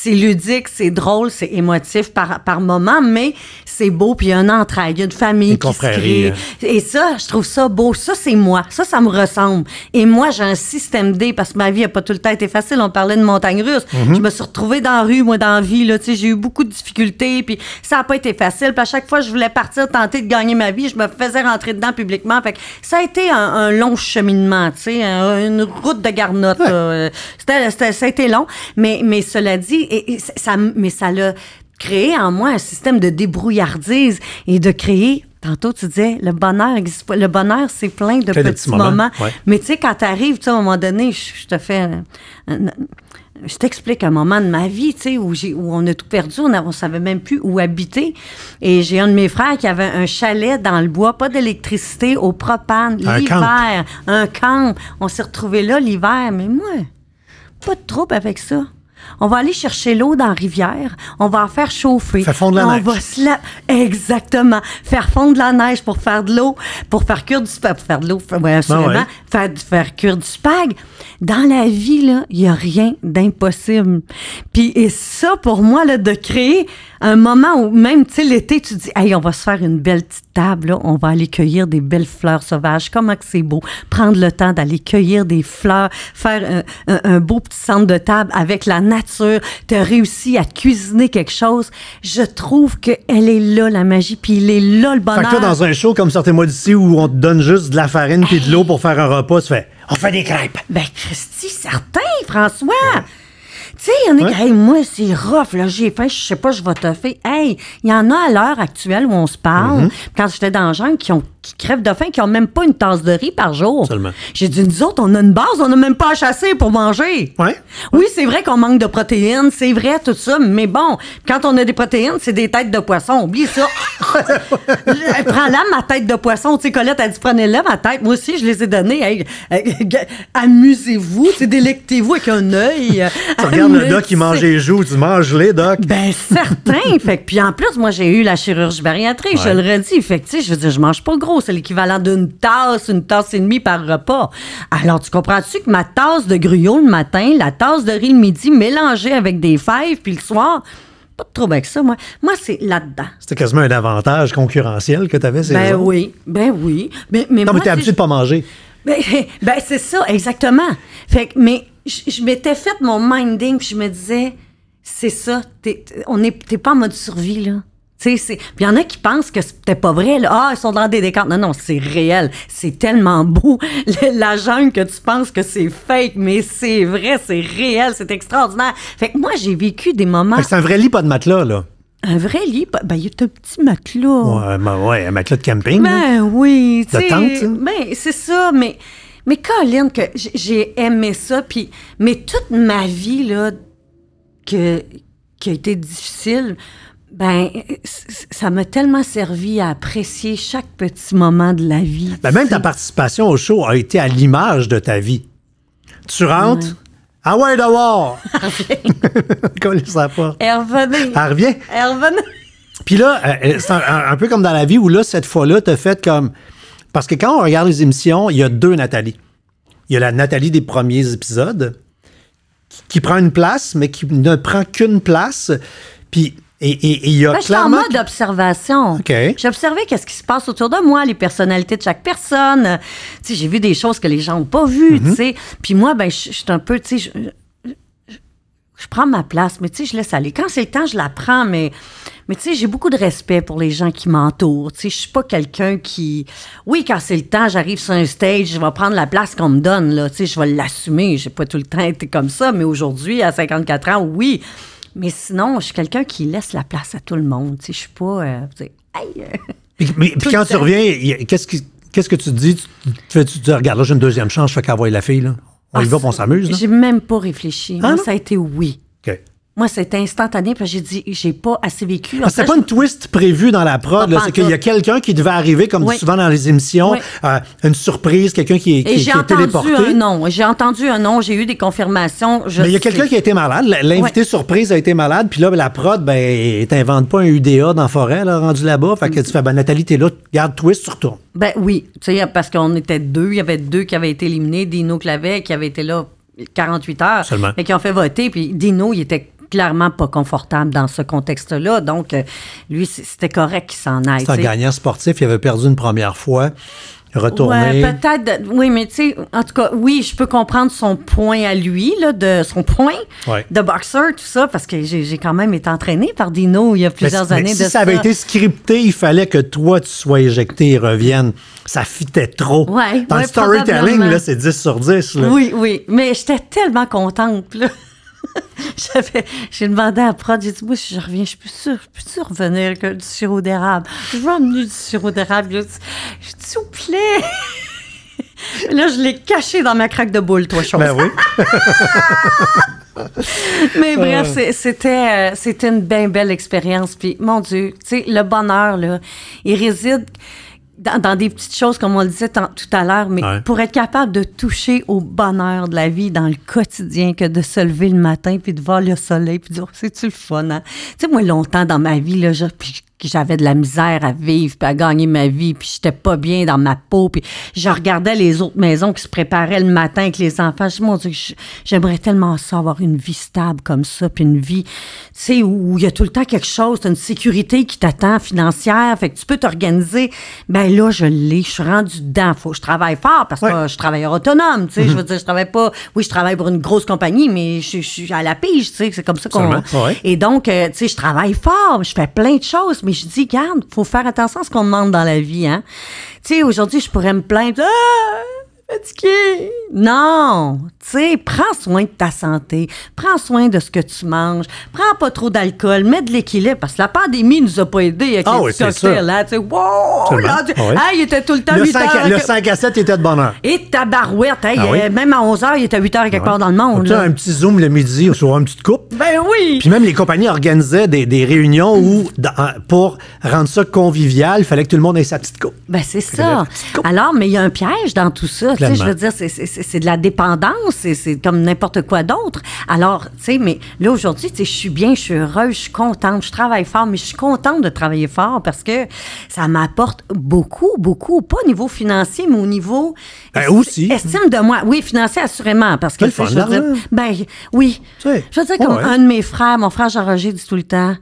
c'est ludique, c'est drôle, c'est émotif par, moment, mais c'est beau, puis il y a un entraide, il y a une famille qui se hein. Et ça, je trouve ça beau. Ça, c'est moi. Ça, ça me ressemble. Et moi, j'ai un système D parce que ma vie n'a pas tout le temps été facile. On parlait de montagne russe. Mhm. Je me suis retrouvée dans la rue, moi, dans la vie, là, j'ai eu beaucoup de difficultés, puis ça n'a pas été facile. Puis à chaque fois, je voulais partir, tenter de gagner ma vie, je me faisais rentrer dedans publiquement. Fait ça a été un, long cheminement, tu une route de garnotte. Euh, ça a été long, mais, mais cela dit, ça, mais ça l'a créé en moi un système de débrouillardise et de créer Tantôt, tu disais, le bonheur Le bonheur, c'est plein de, petits, moments. Mais tu sais, quand tu arrives, tu à un moment donné, je, te fais. je t'explique un moment de ma vie, tu sais, où, on a tout perdu, on ne savait même plus où habiter. Et j'ai un de mes frères qui avait un chalet dans le bois, pas d'électricité, au propane, l'hiver, un camp. On s'est retrouvés là l'hiver, mais moi, pas de trouble avec ça. On va aller chercher l'eau dans la rivière. On va en faire chauffer. Faire fondre la on Va Exactement. Faire fondre la neige pour faire de l'eau, pour faire cuire du spag. Pour faire de l'eau, ben Faire, faire cuire du spag. Dans la vie, il n'y a rien d'impossible. Puis, et ça, pour moi, là, de créer un moment où même, tu sais, l'été, tu dis, hey, on va se faire une belle petite table, on va aller cueillir des belles fleurs sauvages. Comment c'est beau. Prendre le temps d'aller cueillir des fleurs, faire un, beau petit centre de table avec la nature. Te réussir à cuisiner quelque chose. Je trouve qu'elle est là, la magie, puis il est là le bonheur. Fait que toi, dans un show comme Sortez-moi d'ici où on te donne juste de la farine puis de l'eau pour faire un repas, tu fait « on fait des crêpes. Ben, Christy, certain, François sais, il y en a moi, c'est rough, là, j'ai faim, je sais pas, je vais faire... Hey, il y en a à l'heure actuelle où on se parle, mm-hmm. quand j'étais dans le genre, qui ont qui crèvent de faim, qui n'ont même pas une tasse de riz par jour. J'ai dit, nous autres, on a une base, on n'a même pas à chasser pour manger. Ouais. Oui, c'est vrai qu'on manque de protéines, c'est vrai, tout ça, mais bon, quand on a des protéines, c'est des têtes de poisson. Oublie ça. Prends-la, ma tête de poisson. Tu sais, Colette a dit, prenez-la, ma tête. Moi aussi, je les ai données. Amusez-vous, délectez-vous avec un œil. tu regardes le doc qui mange les joues, tu manges les doc. Ben, certain. fait puis en plus, moi, j'ai eu la chirurgie bariatrique, je le redis. Fait que, tu sais, je veux dire, je mange pas gros c'est l'équivalent d'une tasse, une tasse et demie par repas. Alors, tu comprends-tu que ma tasse de gruau le matin, la tasse de riz le midi, mélangée avec des fèves, puis le soir, pas trop bien que ça, moi. Moi, c'est là-dedans. C'était quasiment un avantage concurrentiel que tu avais, c'est Ben oui, ben oui. Mais, mais non, mais t'es habitué de pas manger. Ben, ben, c'est ça, exactement. Fait mais je, m'étais fait mon minding, puis je me disais, c'est ça, on t'es pas en mode survie, là. Puis il y en a qui pensent que c'était pas vrai. Là. Ah, ils sont dans des décors. Non, non, c'est réel. C'est tellement beau. La jungle que tu penses que c'est fake, mais c'est vrai, c'est réel, c'est extraordinaire. Fait que moi, j'ai vécu des moments. C'est un vrai lit, pas de matelas, là. Un vrai lit, ben, il y a un petit matelas. Ouais, ben, ouais, un matelas de camping. Ben oui, tu sais. Hein. Ben, c'est ça, mais. Mais Colin, que j'ai aimé ça, puis mais toute ma vie là, que, qui a été difficile, ben, euh, ça m'a tellement servi à apprécier chaque petit moment de la vie. Ben même ta participation au show a été à l'image de ta vie. Tu rentres. Ah ouais, dehors! Comme les Elle revenait. Elle revient. Puis là, euh, euh, c'est un, peu comme dans la vie où là, cette fois-là, t'as fait comme. Parce que quand on regarde les émissions, il y a deux Nathalie. Il y a la Nathalie des premiers épisodes qui prend une place, mais qui ne prend qu'une place. Puis il Je suis en mode observation. J'observais qu'est-ce qui se passe autour de moi, les personnalités de chaque personne. j'ai vu des choses que les gens n'ont pas vues, mhm. Puis moi, ben, je suis un peu, je prends ma place, mais je laisse aller. Quand c'est le temps, je la prends, mais, mais tu j'ai beaucoup de respect pour les gens qui m'entourent. Tu sais, je suis pas quelqu'un qui, oui, quand c'est le temps, j'arrive sur un stage, je vais prendre la place qu'on me donne, là. Tu je vais l'assumer. J'ai pas tout le temps été comme ça, mais aujourd'hui, à 54 ans, oui. Mais sinon, je suis quelqu'un qui laisse la place à tout le monde. Tu sais, je suis pas. Euh, euh, mais, quand tu reviens, qu'est-ce que tu te dis? Tu, dis, regarde, là, j'ai une deuxième chance, je fais qu'envoyer la fille. Là. On y ah, va, on s'amuse. J'ai même pas réfléchi. Ah, ça a été oui. OK. Moi, c'est instantané, puis j'ai dit, j'ai pas assez vécu. Ah, pas une twist prévue dans la prod, c'est qu'il y a quelqu'un qui devait arriver, comme souvent dans les émissions, euh, une surprise, quelqu'un qui, est entendu téléporté. Un J'ai entendu un nom, j'ai eu des confirmations. Je Mais il y a quelqu'un qui a été malade, l'invité surprise a été malade, puis là, la prod, ben, t'invente pas un UDA dans la forêt, là, rendu là-bas, fait que tu fais, ben, Nathalie, t'es là, garde twist, tu retournes. Ben oui, tu sais, parce qu'on était deux, il y avait deux qui avaient été éliminés, Dino Clavet qui avait été là 48 heures, Seulement. et qui ont fait voter, puis Dino, il était clairement pas confortable dans ce contexte-là. Donc, euh, lui, c'était correct qu'il s'en aille. C'est un gagnant sportif. Il avait perdu une première fois. Retourner. Ouais, peut-être. Oui, mais tu sais, en tout cas, oui, je peux comprendre son point à lui, là, de son point de boxeur, tout ça, parce que j'ai quand même été entraîné par Dino il y a plusieurs années. Mais si ça, avait été scripté, il fallait que toi, tu sois éjecté et revienne. Ça fitait trop. Ouais, Dans le storytelling, c'est 10 sur 10. Oui, oui. Mais j'étais tellement contente. Là. j'ai demandé à prod, j'ai dit, moi, si je reviens, je suis plus sûre, je peux revenir avec du sirop d'érable. Je vais emmener du sirop d'érable. Je dis, s'il vous plaît. Là, je l'ai caché dans ma craque de boule, toi, chose. Ben oui. Mais bref, c'était, euh, c'était une bien belle expérience. Puis, mon Dieu, tu sais, le bonheur, là, il réside dans, des petites choses, comme on le disait tout à l'heure, mais pour être capable de toucher au bonheur de la vie dans le quotidien que de se lever le matin puis de voir le soleil puis de dire, oh, c'est-tu le fun, hein? Tu sais, moi, longtemps dans ma vie, là, je, que j'avais de la misère à vivre, puis à gagner ma vie, puis j'étais pas bien dans ma peau, puis je regardais les autres maisons qui se préparaient le matin avec les enfants. Je me j'aimerais tellement ça, avoir une vie stable comme ça, puis une vie, tu sais, où il y a tout le temps quelque chose, une sécurité qui t'attend financière, fait que tu peux t'organiser. Ben là, je l'ai, je suis rendue dedans. Faut que je travaille fort parce que je travaille autonome, tu sais. Je veux mhm. dire, je travaille pas, oui, je travaille pour une grosse compagnie, mais je, suis à la pige, tu sais. C'est comme ça qu'on. Et donc, euh, tu sais, je travaille fort, je fais plein de choses mais je dis, garde, faut faire attention à ce qu'on demande dans la vie, hein. Tu sais, aujourd'hui, je pourrais me plaindre, ah! Non, tu sais, prends soin de ta santé, prends soin de ce que tu manges, prends pas trop d'alcool, mets de l'équilibre parce que la pandémie nous a pas aidés avec ah, hein, tu sais, wow, ah il était tout le temps 8 5, Le 5 à 7 était de bonheur. Et ta barouette, ah euh, même à 11 h il était à 8 h quelque ah part dans le monde. Tu un petit zoom le midi sur une petite coupe. Ben oui. Puis même les compagnies organisaient des, réunions où euh, pour rendre ça convivial, il fallait que tout le monde ait sa petite coupe. Ben c'est ça. Alors mais il y a un piège dans tout ça, je veux dire, c'est de la dépendance, c'est comme n'importe quoi d'autre. Alors, tu sais, mais là, aujourd'hui, je suis bien, je suis heureuse, je suis contente, je travaille fort, mais je suis contente de travailler fort parce que ça m'apporte beaucoup, beaucoup, pas au niveau financier, mais au niveau... Ben, estime de moi. Oui, financier, assurément, parce que... je veux dire, hein? ben, oui. je veux dire, comme un de mes frères, mon frère Jean-Roger dit tout le temps,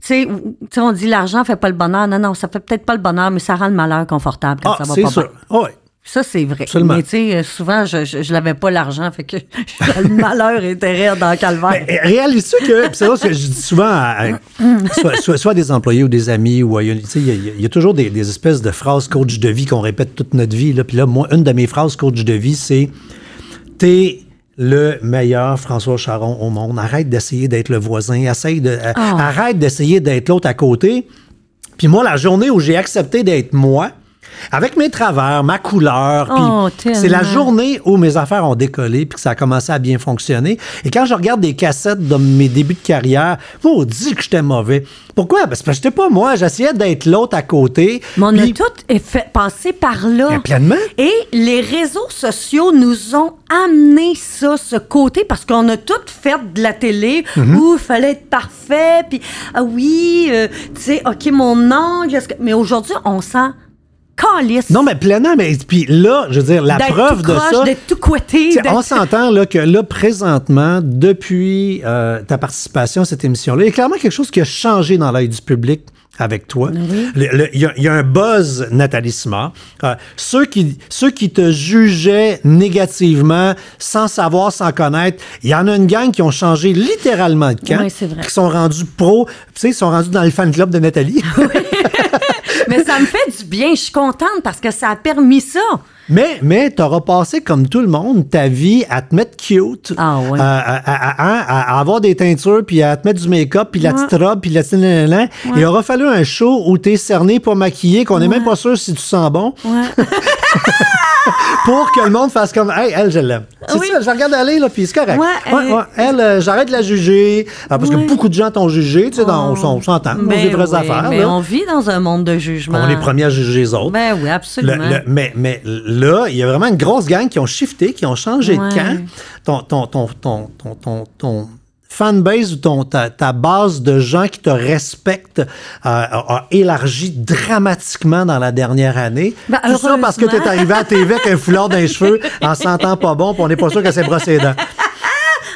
tu sais, on dit l'argent fait pas le bonheur. Non, non, ça fait peut-être pas le bonheur, mais ça rend le malheur confortable quand ah, ça va pas sûr. Ah ça, c'est vrai. Mais tu sais, euh, souvent, je, je, l'avais pas l'argent, fait que le malheur était rire dans le calvaire. Euh, réalise-tu que, c'est ce que je dis souvent, à, mm. soit, soit, des employés ou des amis, ou il y, a toujours des, espèces de phrases coach de vie qu'on répète toute notre vie. Là. Puis là, moi, une de mes phrases coach de vie, c'est T'es le meilleur François Charon au monde. Arrête d'essayer d'être le voisin. de, euh, ah. Arrête d'essayer d'être l'autre à côté. Puis moi, la journée où j'ai accepté d'être moi, avec mes travers, ma couleur. Oh, c'est la journée où mes affaires ont décollé puis que ça a commencé à bien fonctionner. Et quand je regarde des cassettes de mes débuts de carrière, vous dit que j'étais mauvais. Pourquoi? Parce que j'étais pas moi. J'essayais d'être l'autre à côté. Mais on est a tout fait, passé par là. Et les réseaux sociaux nous ont amené ça, ce côté, parce qu'on a tout fait de la télé mhm. où il fallait être parfait. Puis, ah oui, euh, tu sais, OK, mon angle. Mais aujourd'hui, on sent non, mais pleinement, mais puis là, je veux dire, la preuve de ça. tout On s'entend là que là, présentement, depuis euh, ta participation à cette émission-là, il y a clairement quelque chose qui a changé dans l'œil du public avec toi. Ah il y, a un buzz Nathalie Simard. Euh, ceux, qui, ceux qui te jugeaient négativement, sans savoir, sans connaître, il y en a une gang qui ont changé littéralement de camp, vrai. qui sont rendus pro, tu sais, ils sont rendus dans le fan club de Nathalie. Ah Mais ça me fait du bien, je suis contente parce que ça a permis ça. Mais, mais t'auras passé, comme tout le monde, ta vie à te mettre cute, ah euh, hein, à, avoir des teintures, puis à te mettre du make-up, puis la petite robe, puis la petite... Il aura fallu un show où t'es cerné pour maquiller, qu'on est même pas sûr si tu sens bon. pour que le monde fasse comme Hey, elle, je l'aime. Oui. Ça, je regarde aller, là, puis c'est correct. Ouais, ouais, ouais. Elle, euh, j'arrête de la juger, ah, parce que beaucoup de gens t'ont jugé, tu sais, dans, on, s'entend, on ben Mais on vit dans un monde de jugement. On est premiers à juger les autres. Ben oui, absolument. mais, mais là, il y a vraiment une grosse gang qui ont shifté, qui ont changé de camp. ton, ton, ton, ton, ton, ton, ton fanbase ou ton, ta, base de gens qui te respectent euh, a, élargi dramatiquement dans la dernière année. Ben, parce que tu es arrivé à TV avec un foulard d'un cheveux en sentant pas bon, on n'est pas sûr que c'est brossé dents.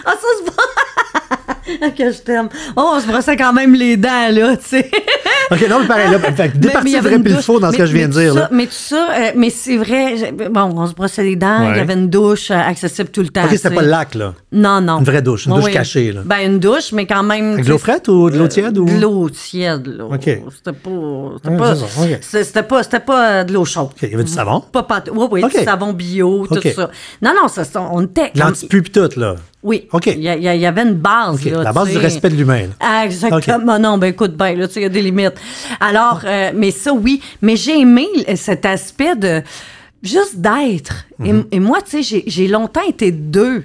Ah, ça, que je t'aime. Oh, on se brossait quand même les dents, là, tu sais. OK, non, mais pareil, là, fait, des mais, parties faux dans ce que je viens de dire. là. Mais tout ça, euh, mais c'est vrai, bon, on se brossait les dents, il y avait une douche euh, accessible tout le temps. OK, c'était pas le lac, là. Non, non. Une vraie douche, une douche cachée, là. Ben, une douche, mais quand même. de l'eau frette ou de l'eau euh, tiède ou? De l'eau tiède, là. OK. C'était pas. C'était pas, c'était pas, pas, de l'eau chaude. Ok, Il y avait du savon? Pas, pas, oui, oui, du savon bio, tout ça. Non, non, ça, on était. L'antipu tout, là. Oui. OK. Il y, avait une base. la base du respect de l'humain. Ah, exactement. Non, ben écoute, ben, là, tu il y a des limites. Alors, euh, mais ça, oui. Mais j'ai aimé cet aspect de juste d'être. et, mhm. moi, tu sais, j'ai longtemps été deux.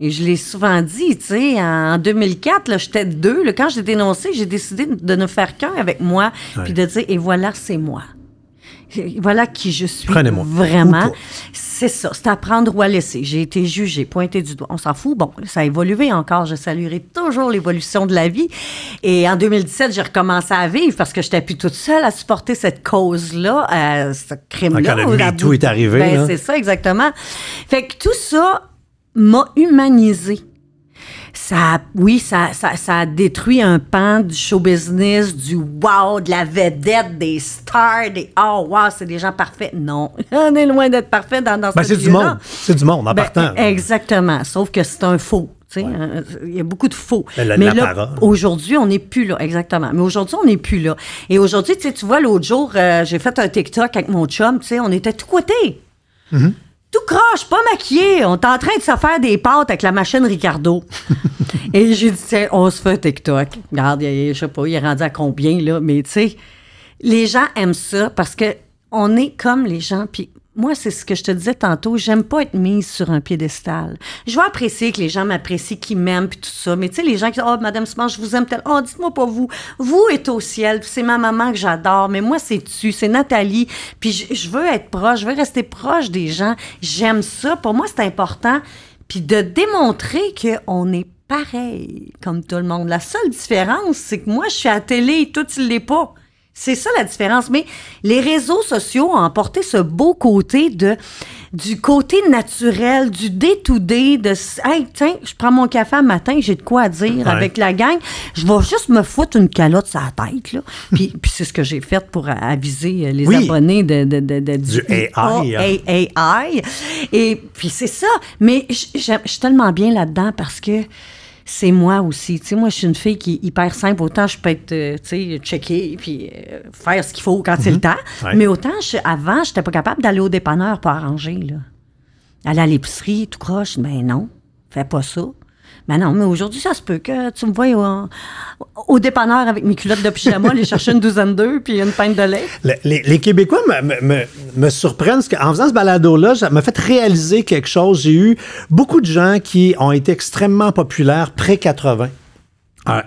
Et je l'ai souvent dit, tu sais, en 2004, j'étais deux. Là, quand j'ai dénoncé, j'ai décidé de ne faire qu'un avec moi, puis de dire, et voilà, c'est moi. Voilà qui je suis Prenez -moi. vraiment. C'est ça, c'est à prendre ou à laisser. J'ai été jugée, pointée du doigt. On s'en fout. Bon, ça a évolué encore. Je saluerai toujours l'évolution de la vie. Et en 2017, j'ai recommencé à vivre parce que je n'étais plus toute seule à supporter cette cause-là, euh, ce crime-là. Quand tout est arrivé. Ben, c'est ça, exactement. Fait que tout ça m'a humanisée oui, ça, ça, a détruit un pan du show business, du wow, de la vedette, des stars, des oh wow, c'est des gens parfaits. Non, on est loin d'être parfait dans, dans ben, ce C'est du monde, c'est du monde en ben, partant. Exactement, sauf que c'est un faux. Hein, il y a beaucoup de faux. Ben, Mais là, aujourd'hui, on n'est plus là, exactement. Mais aujourd'hui, on n'est plus là. Et aujourd'hui, tu vois, l'autre jour, euh, j'ai fait un TikTok avec mon chum, on était tout côté. Mm-hmm tout croche, pas maquillé. On est en train de se faire des pâtes avec la machine Ricardo. Et je disais, tiens, on se fait un TikTok. Regarde, je sais pas, il est rendu à combien, là, mais tu sais, les gens aiment ça parce que on est comme les gens. Puis moi, c'est ce que je te disais tantôt, j'aime pas être mise sur un piédestal. Je veux apprécier que les gens m'apprécient, qu'ils m'aiment, puis tout ça. Mais tu sais, les gens qui disent, oh, Madame Simon, je vous aime tellement. Oh, dites-moi pas vous. Vous êtes au ciel, c'est ma maman que j'adore, mais moi, c'est tu, c'est Nathalie. Puis je, veux être proche, je veux rester proche des gens. J'aime ça. Pour moi, c'est important. Puis de démontrer qu'on est pareil comme tout le monde. La seule différence, c'est que moi, je suis à la télé, tout, tu l'es pas. C'est ça la différence. Mais les réseaux sociaux ont emporté ce beau côté de du côté naturel, du day to de Hey, tiens, je prends mon café le matin, j'ai de quoi dire avec la gang. Je vais juste me foutre une calotte sur la tête. Là. puis, c'est ce que j'ai fait pour aviser euh, les abonnés de, du, AI, hein. Et puis c'est ça. Mais je suis tellement bien là-dedans parce que c'est moi aussi. Tu sais, moi, je suis une fille qui est hyper simple. Autant je peux être, euh, tu sais, checker puis euh, faire ce qu'il faut quand il le mm-hmm. temps. Mais autant, je, avant, j'étais pas capable d'aller au dépanneur pour arranger, là. Aller à l'épicerie, tout croche, ben non, fais pas ça. Mais ben non, mais aujourd'hui, ça se peut que tu me vois au, dépanneur avec mes culottes de pyjama, aller chercher une douzaine d'œufs puis une pinte de lait. les, Québécois me, me, me surprennent parce qu'en faisant ce balado-là, ça m'a fait réaliser quelque chose. J'ai eu beaucoup de gens qui ont été extrêmement populaires près 80 ah,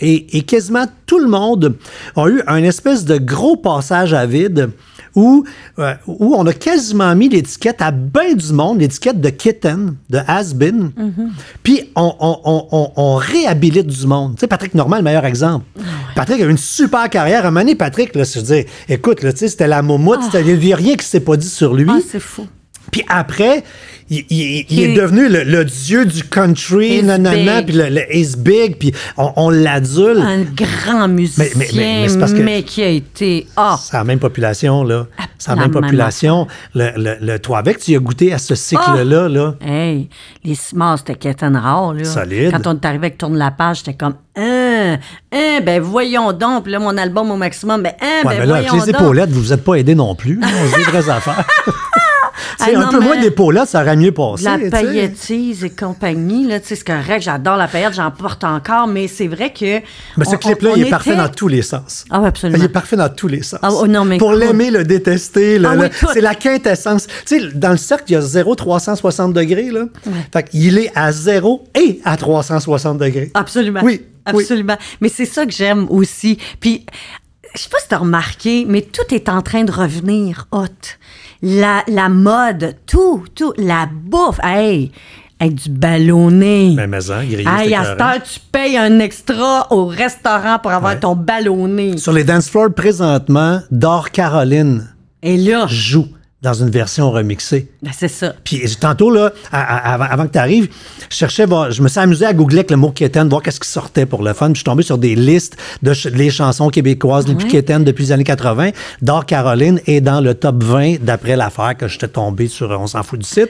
et, quasiment tout le monde a eu un espèce de gros passage à vide où, euh, où on a quasiment mis l'étiquette à bain du monde, l'étiquette de kitten, de has-been, mm-hmm. puis on, réhabilite du monde. Tu sais, Patrick Normal, le meilleur exemple. Patrick a eu une super carrière. À un Patrick, là, je veux dire, écoute, là, c'était la moumoute, ah. Tu il n'y a rien qui s'est pas dit sur lui. Ah, c'est fou. Puis après, il, est devenu le, dieu du country, nanana, puis le, le, is big, puis on, l'adule. Un grand musicien, mais, qui a été... Ah! C'est même population, là. C'est la même population. Le, toi-avec, tu as goûté à ce cycle-là, ah! là. Hey! Les smas, c'était Kéten rare, là. Solide. Quand on est arrivé avec Tourne la page, c'était comme... Hein, hein, ben voyons donc. là, mon album au maximum, ben, hein, ben, là, avec les épaulettes, vous vous êtes pas aidé non plus. On se dit vraies affaires. Ah un peu moins d'épaule, ça aurait mieux passé. La paillettise et compagnie, là, c'est correct. J'adore la paillette, j'en porte encore, mais c'est vrai que. Mais ce clip-là, ah il est parfait dans tous les sens. Ah, absolument. Il est parfait dans tous les sens. mais Pour l'aimer, le détester, ah c'est la quintessence. Tu sais, dans le cercle, il y a 0, 360 degrés, Fait il est à 0 et à 360 degrés. Absolument. Oui. Absolument. Mais c'est ça que j'aime aussi. Puis, je sais pas si tu as remarqué, mais tout est en train de revenir haute la, la mode, tout, tout, la bouffe. Hey! avec du ballonné. Mais maison, grillé, Hey, à cette heure, tu payes un extra au restaurant pour avoir ton ballonné. Sur les dance floors, présentement, Dor Caroline. Et là. Joue dans une version remixée. Ben, c'est ça. Puis euh, tantôt, là, avant, que tu arrives, je cherchais, bon, je me suis amusé à googler avec le mot quétaine, voir qu'est-ce qui sortait pour le fun. je suis tombé sur des listes de les chansons québécoises les plus depuis les années 80. D'or Caroline est dans le top 20 d'après l'affaire que j'étais tombé sur On s'en fout du site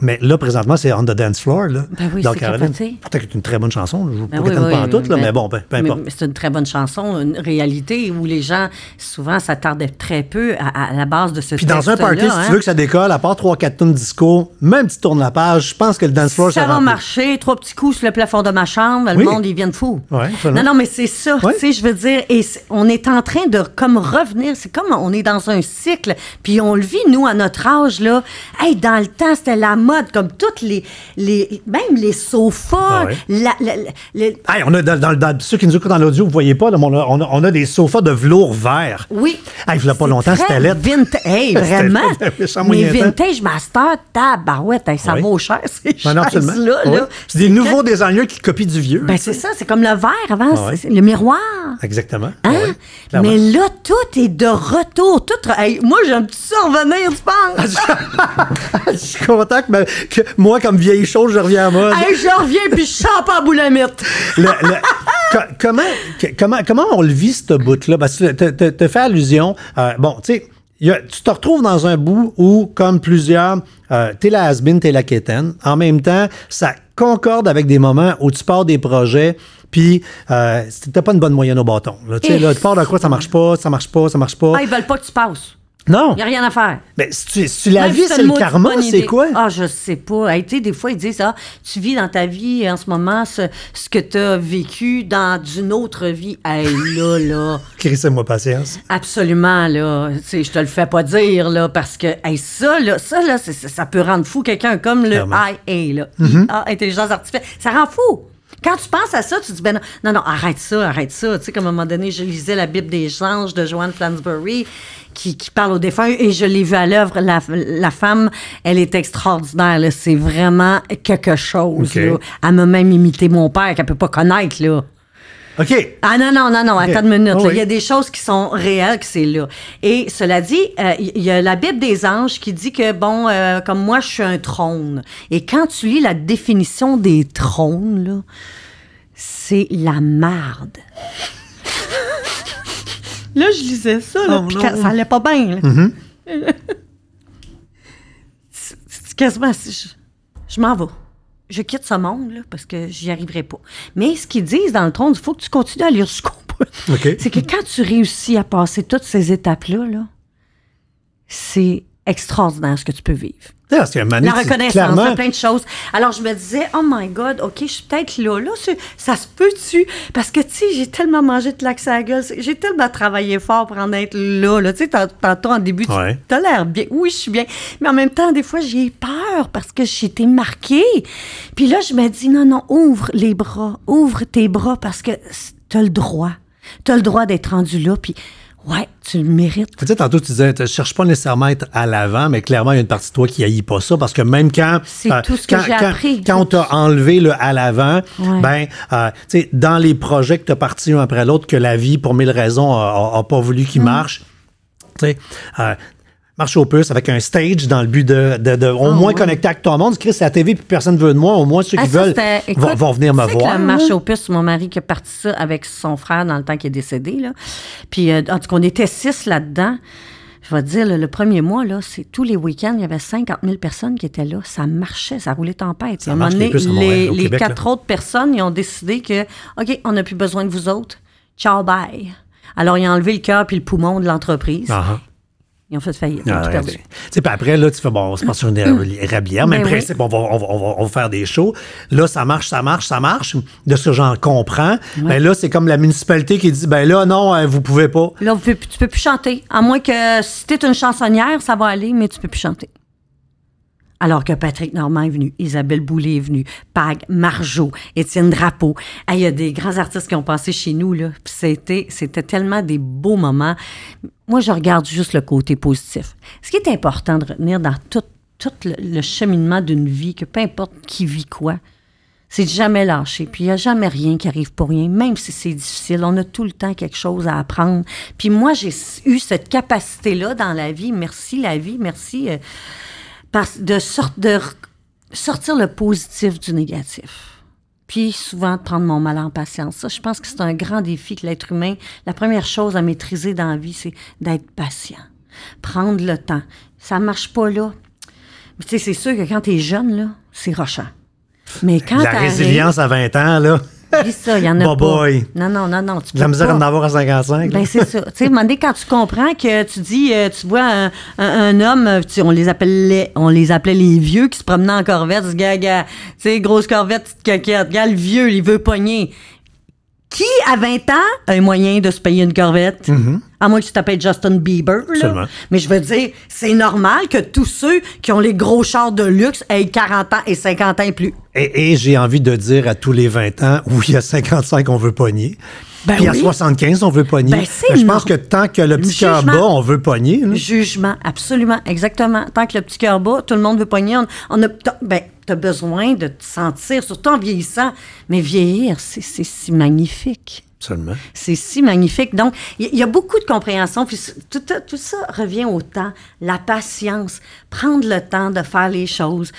mais là, présentement, c'est On the Dance Floor. Là. Ben oui, Donc, Caroline, peut-être c'est une très bonne chanson. Je ne vous ben prétends pas en tout, là, mais, bon, peu importe. C'est une très bonne chanson, une réalité où les gens, souvent, s'attardaient très peu à, la base de ce Puis dans un party, si tu hein. veux que ça décolle, à part 3-4 tonnes de disco, même si tu tournes la page, je pense que le Dance Floor, ça, ça va marcher. Trois petits coups sur le plafond de ma chambre, le monde, ils viennent fous. Ouais, non, non, mais c'est ça, tu sais, je veux dire, et on est en train de comme revenir, c'est comme on est dans un cycle, puis on le vit, nous, à notre âge, là. Hey, dans le temps, c'était la mode, comme toutes les. les même les sofas. Ah on a dans, dans, ceux qui nous écoutent dans l'audio, vous voyez pas, on, a, on, a, des sofas de velours vert. Oui. il ne pas longtemps, c'était Vintage, vraiment. mais vintage master, tabarouette, hein, ça vaut cher, ces ben non, là, C'est des nouveaux très... qui copient du vieux. Ben, c'est ça, c'est comme le verre avant, ah le miroir. Exactement. Hein? Ah mais là, tout est de retour. Tout... moi, j'aime ça revenir, tu penses? je suis content ben, que, moi, comme vieille chose, je reviens à moi. Hey, je reviens puis je chante en boulamite. Le, comment, comment, comment on le vit, ce bout-là? Parce que tu fais allusion. Euh, bon, tu tu te retrouves dans un bout où, comme plusieurs, euh, t'es la has t'es la quétaine. En même temps, ça concorde avec des moments où tu pars des projets, puis c'était euh, pas une bonne moyenne au bâton. tu, pars de quoi, ça marche pas, ça marche pas, ça marche pas. Ah, ils veulent pas que tu passes. Non. Il n'y a rien à faire. Mais ben, si tu, la vie, c'est le karma, c'est quoi? Ah, je sais pas. été des fois, ils disent, ça. Ah, tu vis dans ta vie en ce moment ce, que tu as vécu dans une autre vie. Hey, là, là. Crissez-moi patience. Absolument, là. Je te le fais pas dire, là, parce que ça, là, ça, là, ça, peut rendre fou quelqu'un comme le IA, là. Mm-hmm. Ah, intelligence artificielle. Ça rend fou. Quand tu penses à ça, tu dis, ben non, non, arrête ça, arrête ça. Tu sais, comme un moment donné, je lisais la Bible des anges de Joanne Flansbury qui, parle aux défunts et je l'ai vu à l'œuvre. La, femme, elle est extraordinaire. C'est vraiment quelque chose. Là. Elle m'a même imité mon père qu'elle ne peut pas connaître. Là. OK. Ah non, non, non, non, attends une minute. Oh, il y a des choses qui sont réelles, que c'est là. Et cela dit, euh, il y a la Bible des anges qui dit que, bon, euh, comme moi, je suis un trône. Et quand tu lis la définition des trônes, là, c'est la marde. là, je lisais ça, là, oh, ça allait pas bien. Là. Mm-hmm. quasiment, je, je m'en vais je quitte ce monde là, parce que j'y arriverai pas. Mais ce qu'ils disent dans le tronc, il faut que tu continues à lire ce peut. C'est que quand tu réussis à passer toutes ces étapes là, là c'est extraordinaire ce que tu peux vivre c'est la reconnaissance, plein de choses. Alors, je me disais, oh my God, OK, je suis peut-être là. Là, ça se peut-tu? Parce que, tu sais, j'ai tellement mangé de lax à la gueule. J'ai tellement travaillé fort pour en être là. là. Tu sais, tantôt, en début, tu as l'air bien. Oui, je suis bien. Mais en même temps, des fois, j'ai peur parce que j'étais marquée. Puis là, je me dis, non, non, ouvre les bras. Ouvre tes bras parce que tu as le droit. Tu as le droit d'être rendu là. Puis Ouais, tu le mérites. Tu sais, tantôt, tu disais, je cherche pas nécessairement à être à l'avant, mais clairement, il y a une partie de toi qui haït pas ça parce que même quand. C'est euh, tout ce que j'ai appris. Quand on t'a enlevé le à l'avant, ben, euh, tu sais, dans les projets que tu as partis un après l'autre, que la vie, pour mille raisons, n'a pas voulu qu'ils mm. marchent, tu sais, euh, marche au puces avec un stage dans le but de, au ah, moins connecter avec tout le monde. Chris, c'est la TV, puis personne ne veut de moi. Au moins, ceux ah, qui veulent vont, venir me voir. marche au mon mari qui est parti ça avec son frère dans le temps qu'il est décédé. Là. Puis, euh, en tout cas, on était six là-dedans. Je vais te dire, le premier mois, là, c'est tous les week-ends, il y avait 50 000 personnes qui étaient là. Ça marchait, ça roulait en Ça à un moment donné, les, quatre autres personnes, ils ont décidé que, OK, on n'a plus besoin de vous autres. Ciao, bye. Alors, ils ont enlevé le cœur puis le poumon de l'entreprise. Ah, ils ont fait faillite. Ah ils ont Tu après, là, tu fais, bon, on se passe sur une mm. érablière. Ben mais principe, on, va, on, va, on, faire des shows. Là, ça marche, ça marche, ça marche. De ce que j'en comprends. Mais ben là, c'est comme la municipalité qui dit, ben là, non, hein, vous pouvez pas. Là, tu peux plus chanter. À moins que si tu une chansonnière, ça va aller, mais tu peux plus chanter. Alors que Patrick Normand est venu, Isabelle Boulay est venue, Pag, Marjo, Étienne Drapeau. Il y a des grands artistes qui ont passé chez nous. C'était, c'était tellement des beaux moments. Moi, je regarde juste le côté positif. Ce qui est important de retenir dans tout, le, cheminement d'une vie, que peu importe qui vit quoi, c'est de jamais lâcher. Puis il n'y a jamais rien qui arrive pour rien, même si c'est difficile. On a tout le temps quelque chose à apprendre. Puis moi, j'ai eu cette capacité-là dans la vie. Merci la vie, merci. Euh, de, de sortir le positif du négatif. Puis souvent de prendre mon mal en patience. Ça, je pense que c'est un grand défi que l'être humain, la première chose à maîtriser dans la vie, c'est d'être patient. Prendre le temps. Ça marche pas là. Mais tu sais, c'est sûr que quand tu es jeune, là, c'est rochant. Mais quand la résilience à 20 ans, là. Dis ça, il y en a pas. boy. Non, non, non, non. Tu la misère en avoir à 55. Ben, c'est ça. tu sais, quand tu comprends que tu dis, euh, tu vois un, un, homme, on, les appelait, on les appelait les vieux qui se promenaient en corvette, dis gaga, tu sais, grosse corvette, petite coquette. gars, le vieux, il veut pogner. Qui, à 20 ans, a un moyen de se payer une corvette? Mm-hmm à moins que tu t'appelles Justin Bieber. Mais je veux dire, c'est normal que tous ceux qui ont les gros chars de luxe aient 40 ans et 50 ans et plus. Et, j'ai envie de dire à tous les 20 ans, oui, à 55, on veut pogner. Ben Puis à 75, on veut pogner. Ben, ben, je pense que tant que le petit cœur bas, on veut pogner. Jugement, absolument, exactement. Tant que le petit cœur bas, tout le monde veut pogner. On, ben, t'as besoin de te sentir, surtout en vieillissant. Mais vieillir, c'est si magnifique. C'est si magnifique. Donc, il y, a beaucoup de compréhension. Puis tout, ça revient au temps, la patience, prendre le temps de faire les choses,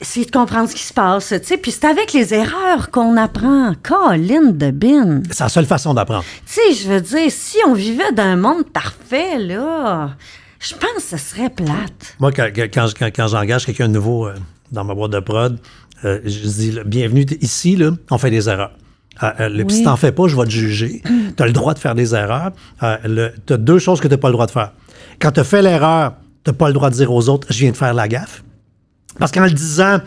essayer de comprendre ce qui se passe. Tu sais, puis c'est avec les erreurs qu'on apprend. Colline de Bin. C'est la seule façon d'apprendre. Tu sais, je veux dire, si on vivait dans un monde parfait, là, je pense que ce serait plate. Moi, quand, j'engage quelqu'un de nouveau euh, dans ma boîte de prod, euh, je dis, bienvenue ici, là, on fait des erreurs. Ah, euh, Si t'en fais pas, je vais te juger. tu as le droit de faire des erreurs. Euh, ah, tu as deux choses que tu n'as pas le droit de faire. Quand tu as fait l'erreur, tu pas le droit de dire aux autres, je viens de faire la gaffe. Parce qu'en le disant,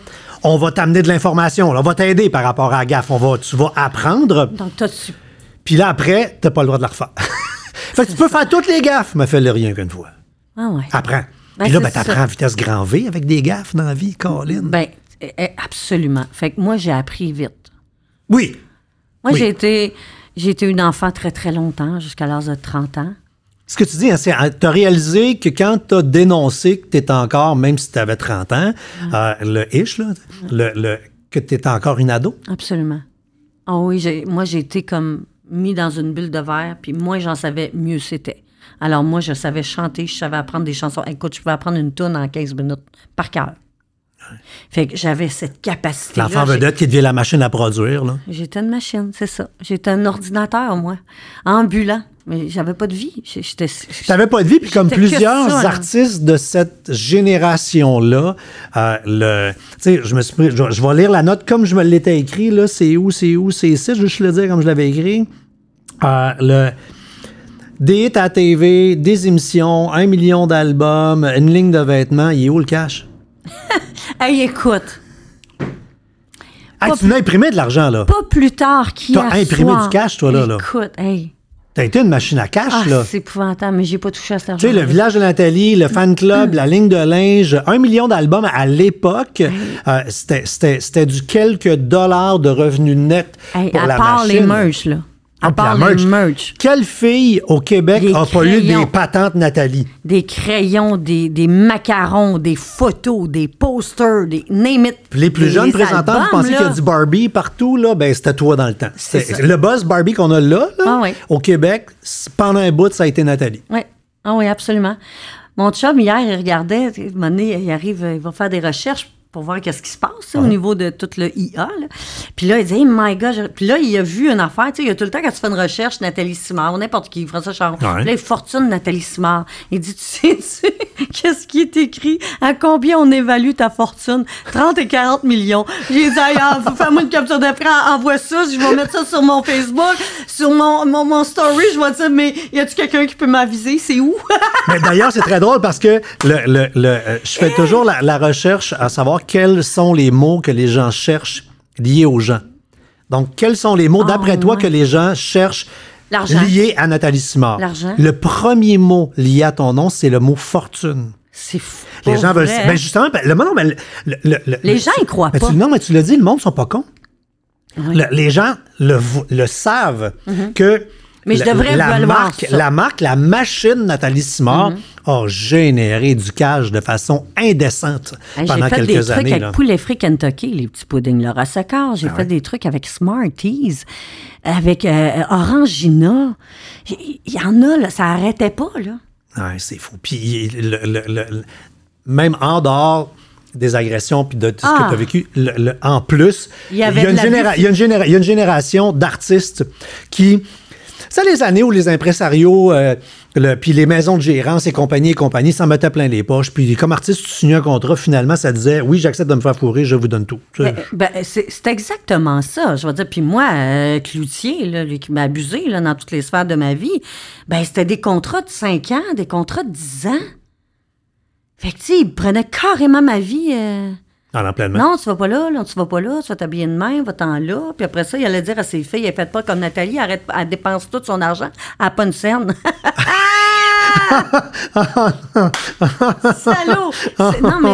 on va t'amener de l'information, on va t'aider par rapport à la gaffe, on va, tu vas apprendre. Donc, tu Puis là, après, tu pas le droit de la refaire. fait tu peux faire toutes les gaffes, mais fais-le rien qu'une fois. Ah ouais. Apprends. Ben, Puis là, ben, t'apprends à vitesse grand V avec des gaffes dans la vie, Colin. Ben, eh, eh, absolument. Fait que moi, j'ai appris vite. Oui. Moi, j'ai été, une enfant très, très longtemps, jusqu'à l'âge de 30 ans. Ce que tu dis, hein, c'est c'est hein, tu as réalisé que quand tu as dénoncé que tu étais encore, même si tu avais 30 ans, mm. euh, le ish, le, que tu étais encore une ado? Absolument. Ah oh, oui, moi, j'ai été comme mis dans une bulle de verre, puis moi, j'en savais, mieux c'était. Alors moi, je savais chanter, je savais apprendre des chansons. Écoute, je pouvais apprendre une tune en 15 minutes par cœur. Fait que j'avais cette capacité. L'enfant vedette qui devient la machine à produire, là. J'étais une machine, c'est ça. J'étais un ordinateur, moi, ambulant. Mais j'avais pas de vie. J'étais. T'avais pas de vie, puis comme plusieurs artistes de cette génération-là, euh, le, je me vais lire la note comme je me l'étais écrit, là. C'est où, c'est où, c'est ici. Je vais juste le dire comme je l'avais écrit. Euh, le des hits à TV, des émissions, un million d'albums, une ligne de vêtements, il est où le cash? Hey, écoute. Hey, tu n'as imprimé de l'argent, là. Pas plus tard qu'hier. T'as imprimé du cash, toi, là. Écoute, hey. T'as été une machine à cash, ah, là. C'est épouvantable, mais j'ai pas touché à cet argent. Tu sais, le village de Nathalie, le mm. fan club, la ligne de linge, un million d'albums à l'époque, euh, c'était du quelques dollars de revenus nets à part les meufs, là. Quelle fille au Québec a pas eu des patentes Nathalie? Des crayons, des, macarons, des photos, des posters, des name it. Les plus jeunes présentants, vous pensez qu'il y a du Barbie partout, là? Ben, c'était toi dans le temps. C'est le buzz Barbie qu'on a là, ah au Québec, pendant un bout, ça a été Nathalie. Oui. Ah oui, absolument. Mon chum, hier, il regardait, il arrive, il va faire des recherches pour voir qu'est-ce qui se passe au niveau de tout le IA. Là. Puis là, il dit, my God. Puis là, il a vu une affaire. Tu sais, il y a tout le temps, quand tu fais une recherche, Nathalie Simard, n'importe qui, François Charon. Ouais. Là, fortune Nathalie Simard. Il dit, tu sais qu'est-ce qui est écrit? À combien on évalue ta fortune? 30 et 40 millions. J'ai dit, ah, fais-moi une capture d'écran, envoie ça, je vais mettre ça sur mon Facebook, sur mon, mon, story. Je vais dire, mais y a-tu quelqu'un qui peut m'aviser? C'est où? d'ailleurs, c'est très drôle parce que euh, je fais toujours la recherche à savoir quels sont les mots que les gens cherchent liés aux gens. Donc, quels sont les mots, d'après ah, toi, que les gens cherchent liés à Nathalie Simard? L'argent. Le premier mot lié à ton nom, c'est le mot fortune. C'est fou. Les gens veulent. Hein? Ben justement, le, les gens y croient pas. non, mais tu l'as dit, le monde sont pas cons. les gens le, savent mhm. que mais je devrais la, la marque, la marque, la machine Nathalie Simard mhm. a généré du cash de façon indécente pendant quelques années. J'ai fait des trucs avec poulet frit Kentucky, les petits puddings J'ai ah fait des trucs avec Smarties, avec euh, Orangina. Il y, en a, là, ça n'arrêtait pas, là. c'est fou. Puis le, même en dehors des agressions puis de tout ce que tu as ah! vécu. en plus, il y, a une génération d'artistes qui ça, les années où les impresarios, euh, puis les maisons de gérance et compagnie et compagnie s'en mettaient plein les poches. Puis comme artiste, tu signais un contrat, finalement, ça disait oui, j'accepte de me faire fourrer, je vous donne tout. Ben, ben, c'est exactement ça. Je veux dire, puis moi, euh, Cloutier, lui qui m'a abusé dans toutes les sphères de ma vie, ben c'était des contrats de 5 ans, des contrats de 10 ans. Fait que, tu sais, il prenait carrément ma vie. Euh, en Non, tu vas pas là, tu vas pas là, tu vas t'habiller de même, va-t'en là. Puis après ça, il allait dire à ses filles, elle fait pas comme Nathalie, arrête, elle dépense tout son argent, à n'a pas une scène. Salaud! Non, mais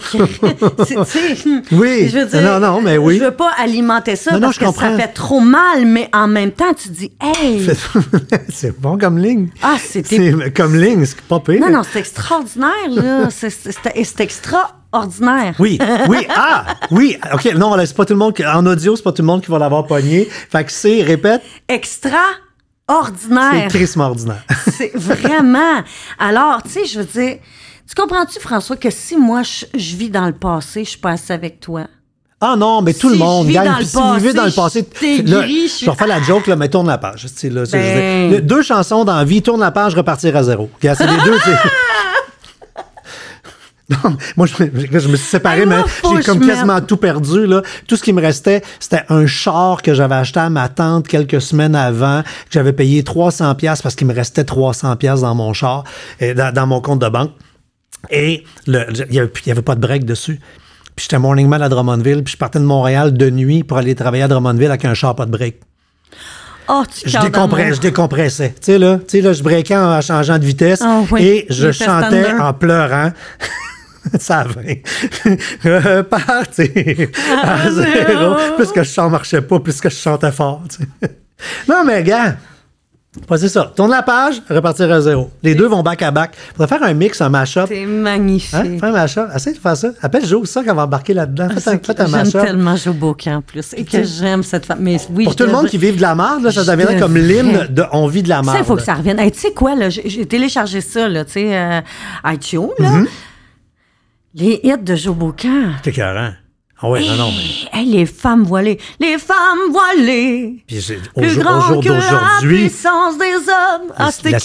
c'est un. oui. Je veux dire, non, non, mais oui. Je veux pas alimenter ça parce que ça fait trop mal, mais en même temps, tu dis, hey! c'est bon comme ligne. Ah, c'était. Comme ligne, c'est pas pire. Non, non, c'est extraordinaire, là. C'est extra ordinaire. Oui, oui, ah, oui, OK, non, c'est pas tout le monde, en audio, c'est pas tout le monde qui va l'avoir pogné. Fait que c'est, répète. extraordinaire, C'est ordinaire. c'est vraiment. Alors, tu sais, je veux dire, tu comprends-tu, François, que si moi, je, vis dans le passé, je passe avec toi. Ah non, mais tout le monde gagne. Si vous vivez dans le passé, je, là, je, la ah! joke, là, mais tourne la page. Là, ben. deux chansons dans vie, tourne la page, repartir à zéro. c'est les deux. moi, je, me suis séparé, mais j'ai comme quasiment tout perdu. Là. Tout ce qui me restait, c'était un char que j'avais acheté à ma tante quelques semaines avant, que j'avais payé 300 pièces parce qu'il me restait 300 pièces dans mon char, dans, mon compte de banque. Et il n'y avait, pas de break dessus. Puis j'étais morning man à Drummondville, puis je partais de Montréal de nuit pour aller travailler à Drummondville avec un char pas de break. Oh, tu je, je décompressais. Tu sais, là, je breakais en changeant de vitesse ah et je chantais en pleurant. Ça va, Repartir à ah, zéro. Plus que je chante marchais pas, plus que je chantais fort, Non, mais gars, c'est ça. Tourne la page, repartir à zéro. Les deux vont back à back. Faudrait faire un mix, un mash C'est magnifique. Hein? Fais un mash-up. Essaye de faire ça. Appelle Joe ça quand va embarquer là-dedans. Fais ah, un, J'aime tellement Joe Bocan en plus. Et que j'aime cette femme. Mais oui, Pour tout le monde qui vit de la merde, ça deviendrait comme l'hymne de On vit de la merde. Ça, il faut que ça revienne. tu sais quoi, là, j'ai téléchargé ça, là, tu sais, euh, iTunes, là. Mm-hmm. Les hits de Bocan. C'est carrément. Ah ouais, non, non, mais... les femmes voilées, les femmes voilées. Puis au, plus grand que la puissance des hommes. Ah, c'était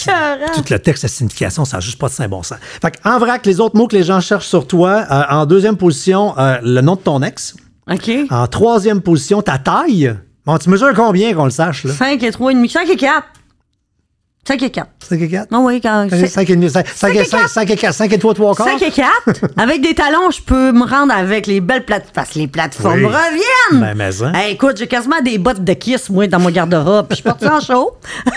Tout le texte, la signification, ça n'a juste pas de saint bon sens. Fait en vrac, les autres mots que les gens cherchent sur toi, euh, en deuxième position, euh, le nom de ton ex. OK. En troisième position, ta taille. Bon, tu mesures combien qu'on le sache, là? 5 et demi. Cinq et quatre. 5 et 4. 5 et 4? Non, oui, quand, 5, et 5, 5, et 4. 5 et 4, 5 et 3, 3 5 et 4. avec des talons, je peux me rendre avec les belles plateformes, parce que les plateformes reviennent. Ben, mais hein. écoute, j'ai quasiment des bottes de kiss, moi, dans mon garde-robe, je porte ça en chaud.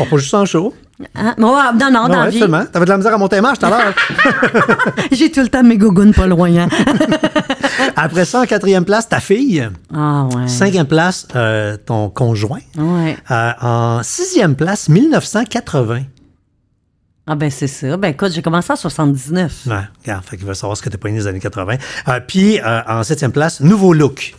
On prend juste un show. Hein? Ah, non, non, non, ah, dans ouais, vie. T'avais de la misère à monter marche tout à l'heure. J'ai tout le temps mes gougounes pas loin. Hein. Après ça, en quatrième place, ta fille. Ah ouais. Cinquième place, euh, ton conjoint. Ouais. Euh, en sixième place, 1980. Ah ben c'est ça. Ben écoute, j'ai commencé en 79. Ouais, regarde, fait qu'il veut savoir ce que t'es pas né les années 80. Euh, puis en septième place, nouveau look.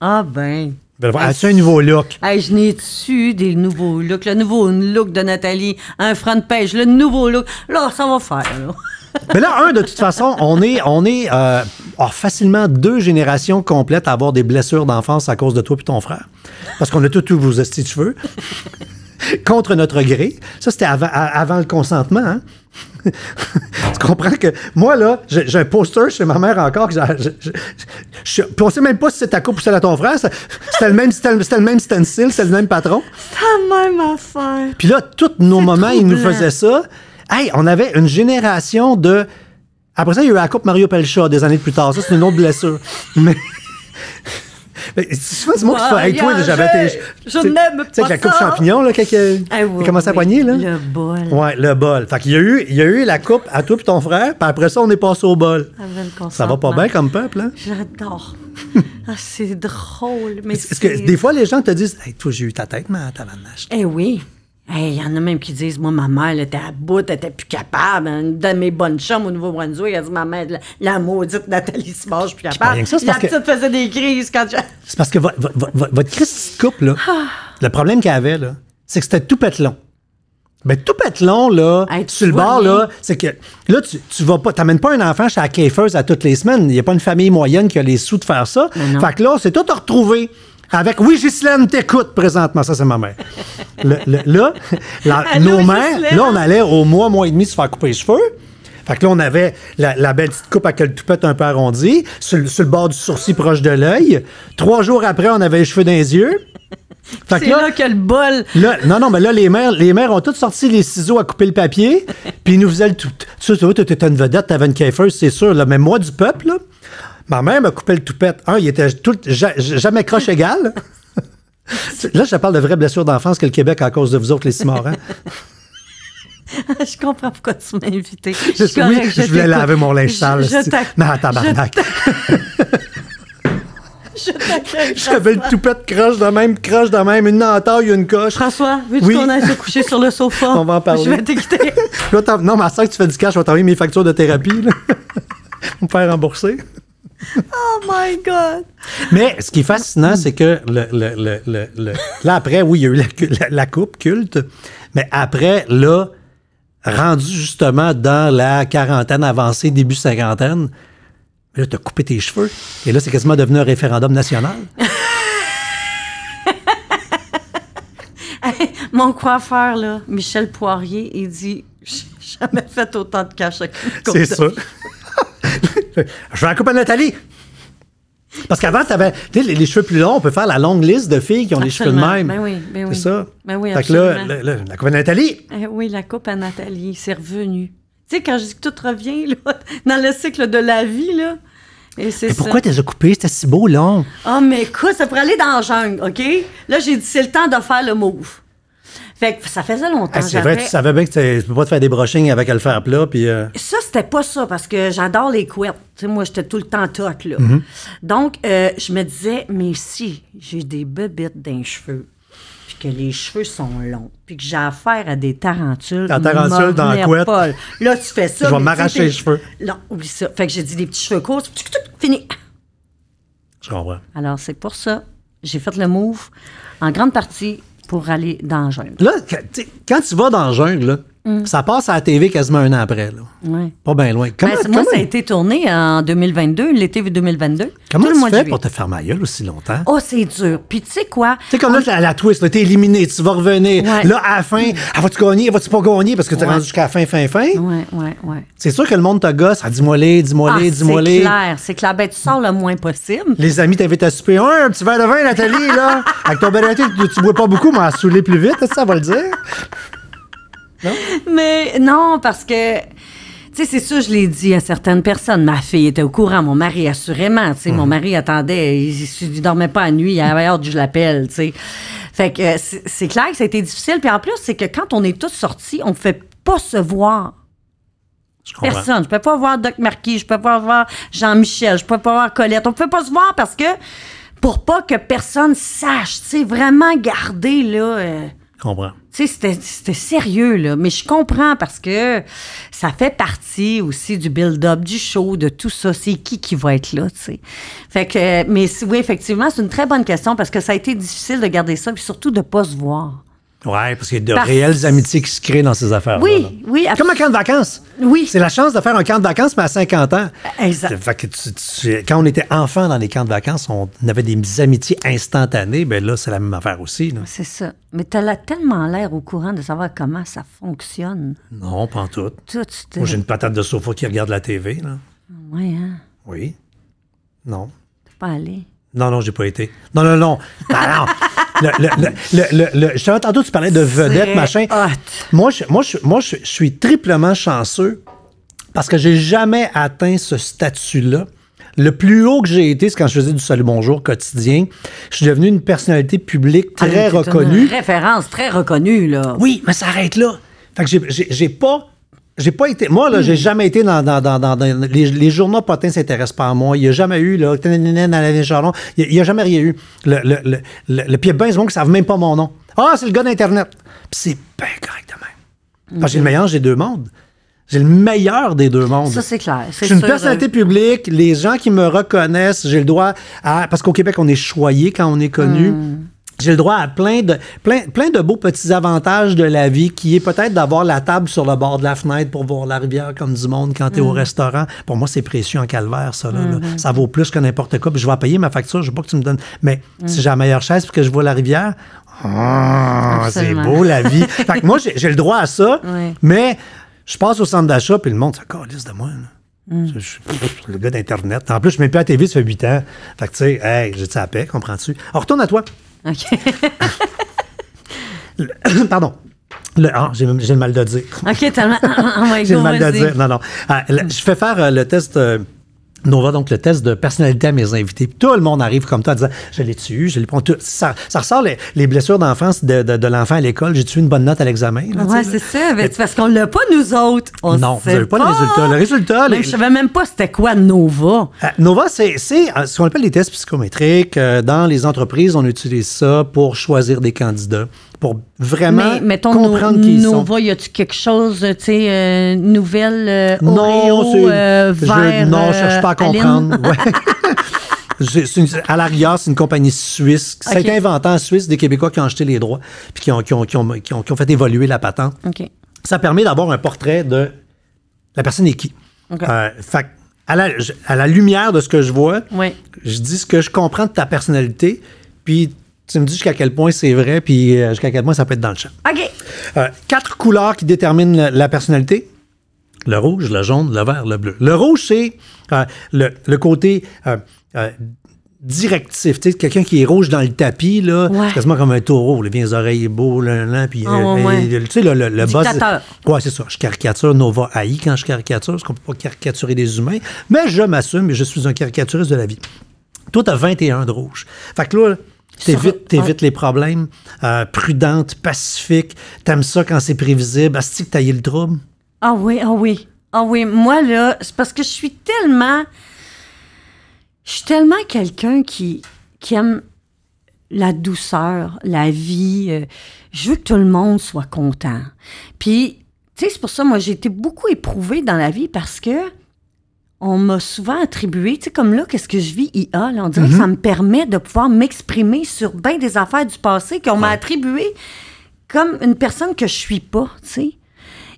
Ah ben. As-tu un nouveau look? je n'ai dessus des nouveaux looks. Le nouveau look de Nathalie, un front pêche le nouveau look. Là, ça va faire. Mais là, un, de toute façon, on est, on est euh, ah, facilement deux générations complètes à avoir des blessures d'enfance à cause de toi et ton frère. Parce qu'on a tous estis vos cheveux. contre notre gré. Ça, c'était avant, le consentement. Hein. tu comprends que moi, là, j'ai un poster chez ma mère encore. Que je, sait même pas si c'est ta coupe ou celle à ton frère. C'était le, même, le même stencil, C'était le même patron. C'était la même affaire. Puis là, tous nos moments, ils nous faisaient ça. Hey, on avait une génération de. Après ça, il y a eu la Coupe Mario Pelcha des années plus tard. Ça, c'est une autre blessure. Mais. Mais c'est pas du avec qui fais toi, j'avais tes. Je n'aime pas. Tu sais, la coupe champignon, là, quand il a, ah à poigner, là. Le bol. Ouais, le bol. Fait qu'il y a eu, il y a eu la coupe à toi et ton frère, puis après ça, on est passé au bol. Ça va pas bien comme peuple, hein? J'adore. ah, c'est drôle. Mais Est-ce que des fois, les gens te disent, hey, toi, j'ai eu ta tête, ma nage. Eh oui. Il y en a même qui disent, moi, ma mère, elle était à bout, elle était plus capable. Hein. Une mes bonnes chambres au Nouveau-Brunswick, elle dit, ma mère, la, maudite Nathalie Simard, je suis plus capable. Ça, la petite faisait des crises quand je... C'est parce que votre crise votre Coupe, là, ah. le problème qu'elle avait, là, c'est que c'était tout pételon. Mais ben, tout pételon, là, sur le bord, là, c'est que là, tu, tu vas pas, t'amènes pas un enfant chez la à toutes les semaines. Il n'y a pas une famille moyenne qui a les sous de faire ça. Fait que là, c'est tout à retrouver avec Oui, Ghislaine, t'écoute présentement. Ça, c'est ma mère. là, nos mains, là, on allait au mois, mois et demi se faire couper les cheveux. Fait que là, on avait la, belle petite coupe avec le toupette un peu arrondie, sur, le bord du sourcil proche de l'œil. Trois jours après, on avait les cheveux dans les yeux. c'est là, là, que le bol. Là, non, non, mais là, les mères, les mères ont toutes sorti les ciseaux à couper le papier, puis ils nous faisaient le tout. Tu sais, tu étais une vedette, t'avais une c'est sûr, là, mais moi du peuple, là, Ma mère m'a coupé le toupette. il était tout, jamais croche égal. Là, je parle de vraies blessures d'enfance que le Québec a à cause de vous autres, les Simorans. je comprends pourquoi tu m'as invité. Je, oui, je, voulais laver mon linge sale. Je, non, tabarnak. J'avais le toupette croche de même, croche de même, une entaille, une coche. François, veux-tu oui. qu'on aille se coucher sur le sofa? On va en parler. Je vais t'écouter. non, ma que tu fais du cash, je vais t'envoyer mes factures de thérapie. On Pour me faire rembourser. oh my God! Mais ce qui est fascinant, c'est que là, après, oui, il y a eu la, coupe culte, mais après, là, rendu justement dans la quarantaine avancée, début cinquantaine, là, t'as coupé tes cheveux. Et là, c'est quasiment devenu un référendum national. mon coiffeur, là, Michel Poirier, il dit jamais fait autant de cash. C'est ça. Je vais la coupe à Nathalie. Parce qu'avant, tu avais les, cheveux plus longs. On peut faire la longue liste de filles qui ont les cheveux de même. Ben ben c'est ça. Ben oui, fait que là, la, coupe à Nathalie. Euh, oui, la coupe à Nathalie, c'est revenu. Tu sais, quand je dis que tout revient là, dans le cycle de la vie, là. Et mais pourquoi t'as coupé? C'était si beau, long. Ah, oh, mais écoute, ça pourrait aller dans la jungle, OK? Là, j'ai dit, c'est le temps de faire le move. Fait que ça faisait longtemps. Ah, c'est vrai, tu savais bien que tu peux pas te faire des brushings avec à le faire plat. Puis, ce euh, Ça, c'était pas ça, parce que j'adore les couettes. moi, j'étais tout le temps toc, là. Mhm. Donc, euh, je me disais, mais si j'ai des bebites dans les cheveux, puis que les cheveux sont longs, puis que j'ai affaire à des tarentules. La tarentule dans la couette. Là, tu fais ça. Je vais m'arracher les cheveux. Non, oublie ça. Fait que j'ai dit des petits cheveux courts, fini. Je comprends. Alors, c'est pour ça. J'ai fait le move en grande partie pour aller dans jungle. Là, quand tu vas dans la jungle, Mm. Ça passe à la TV quasiment un an après. Là. Pas bien loin. Ben, comment, moi, ça a été tourné en 2022, l'été 2022. Comment tu fais pour te faire ma gueule aussi longtemps? Oh, c'est dur. Puis tu sais quoi? Tu sais, comme là, la, twist twist, t'es éliminé, tu vas revenir. Là, à la fin, elle va-tu gagner, vas-tu pas gagner parce que t'es es rendu jusqu'à la fin, fin, fin? Ouais, ouais, ouais. C'est sûr que le monde te gosse. à dis-moi les, dis-moi ah, dis-moi C'est clair, c'est clair. Ben, tu sors le moins possible. Les amis t'invitent à souper. Un, petit verre de vin, Nathalie, là. Avec ton bel tu, tu bois pas beaucoup, mais à saouler plus vite, ça va le dire. Mais non, parce que tu sais, c'est ça, je l'ai dit à certaines personnes. Ma fille était au courant, mon mari, assurément. Tu sais, mon mhm. mari attendait, il, dormait pas à nuit, il avait hâte que je l'appelle, tu sais. Fait que euh, c'est clair que ça a été difficile. Puis en plus, c'est que quand on est tous sortis, on fait pas se voir. Personne. Je peux pas voir Doc Marquis, je peux pas voir Jean-Michel, je peux pas voir Colette. On peut pas se voir parce que pour pas que personne sache, tu sais, vraiment garder, là. Euh, je comprends c'était sérieux, là. Mais je comprends parce que ça fait partie aussi du build-up, du show, de tout ça. C'est qui qui va être là, tu sais. Fait que, mais oui, effectivement, c'est une très bonne question parce que ça a été difficile de garder ça, puis surtout de pas se voir. Oui, parce qu'il y a de réelles amitiés qui se créent dans ces affaires. -là, oui, oui. Comme un camp de vacances. Oui. C'est la chance de faire un camp de vacances, mais à 50 ans. Exact. quand on était enfant dans les camps de vacances, on avait des amitiés instantanées. Bien là, c'est la même affaire aussi. C'est ça. Mais tu as tellement l'air au courant de savoir comment ça fonctionne. Non, pas en tout. tout Moi, j'ai une patate de sofa qui regarde la TV. Là. Oui, hein? Oui. Non. peux pas aller. Non, non, j'ai pas été. Non, non, non. non. Le, le, le, je savais tu parlais de vedette, machin. Moi, je, moi, moi je, suis triplement chanceux parce que j'ai jamais atteint ce statut-là. Le plus haut que j'ai été, c'est quand je faisais du Salut Bonjour quotidien. Je suis devenu une personnalité publique ah, très reconnue. Une référence très reconnue, là. Oui, mais ça arrête là. Fait que j'ai pas j'ai pas été. Moi, là, j'ai hmm. jamais été dans. dans, dans, dans, les, journaux potins s'intéressent pas à moi. Il n'y a jamais eu, là, il n'y a, jamais rien eu. Le, le, le, le, pied de ils ne savent même pas mon nom. Ah, c'est le gars d'Internet. Puis c'est bien correct même. j'ai le meilleur des deux mondes. J'ai le meilleur des deux mondes. Ça, c'est clair. Je suis une personnalité publique. Les gens qui me reconnaissent, j'ai le droit à. Parce qu'au Québec, on est choyé quand on est connu. Hmm j'ai le droit à plein de, plein, plein de beaux petits avantages de la vie, qui est peut-être d'avoir la table sur le bord de la fenêtre pour voir la rivière comme du monde quand tu es au mm. restaurant. Pour moi, c'est précieux en calvaire, ça. Là, mm-hmm. Ça vaut plus que n'importe quoi. je vais payer ma facture, je ne veux pas que tu me donnes. Mais mm. si j'ai la meilleure chaise et que je vois la rivière, ah, c'est beau la vie. moi, j'ai le droit à ça, mais je passe au centre d'achat puis le monde se calisse de moi. Mm. Je, suis le gars d'Internet. En plus, je ne mets plus à la TV, ça fait 8 ans. Fait tu sais, j'ai de paix, comprends-tu? On retourne à toi. OK. Pardon. Ah, j'ai, le mal de dire. OK, tellement. Ah, ah, j'ai le mal de dire. Non, non. je fais faire euh, le test euh, Nova, donc le test de personnalité à mes invités. tout le monde arrive comme ça en disant Je l'ai tué, je l'ai Ça, ressort les, blessures d'enfance de, l'enfant à l'école. J'ai tué une bonne note à l'examen. Oui, c'est ça. parce qu'on l'a pas, nous autres. On non, vous n'avez pas, le résultat. Le résultat. Les... Je savais même pas c'était quoi Nova. Euh, Nova, c'est euh, ce qu'on appelle les tests psychométriques. Euh, dans les entreprises, on utilise ça pour choisir des candidats pour vraiment comprendre qui ils Mais, sont. Nova, y tu quelque chose, euh, tu sais, euh, nouvelle euh, Oreo, euh, vert, je, non, je cherche pas à comprendre. À Une, c'est une compagnie suisse. C'est un inventé en Suisse, des Québécois qui ont acheté les droits puis qui ont, qui ont, qui ont, fait évoluer la patente. Ça permet d'avoir un portrait de la personne est qui. fait, à, la, à, la, lumière de ce que je vois, je dis ce que je comprends de ta personnalité, puis tu me dis jusqu'à quel point c'est vrai, puis euh, jusqu'à quel point ça peut être dans le champ. OK. Euh, quatre couleurs qui déterminent la, personnalité. Le rouge, le jaune, le vert, le bleu. Le rouge, c'est euh, le, côté directif. Tu sais, quelqu'un qui est rouge dans le tapis, là, quasiment comme un taureau. les bien les oreilles beaux, là, là puis ah, tu sais, le, le, le boss. c'est ça. Je caricature Nova AI quand je caricature, parce qu'on peut pas caricaturer des humains. Mais je m'assume je suis un caricaturiste de la vie. Toi, t'as 21 de rouge. Fait que là, T'évites ouais. les problèmes, euh, prudente, pacifique, t'aimes ça quand c'est prévisible, est-ce que t'as le trouble? Ah oui, ah oui, ah oui, moi là, c'est parce que je suis tellement... Je suis tellement quelqu'un qui, qui aime la douceur, la vie. Euh, je veux que tout le monde soit content. Puis, tu sais, c'est pour ça, moi, j'ai été beaucoup éprouvée dans la vie parce que on m'a souvent attribué, tu sais, comme là, qu'est-ce que je vis IA, là, on dirait que ça mhm. me permet de pouvoir m'exprimer sur bien des affaires du passé qu'on m'a attribué comme une personne que je suis pas, tu sais.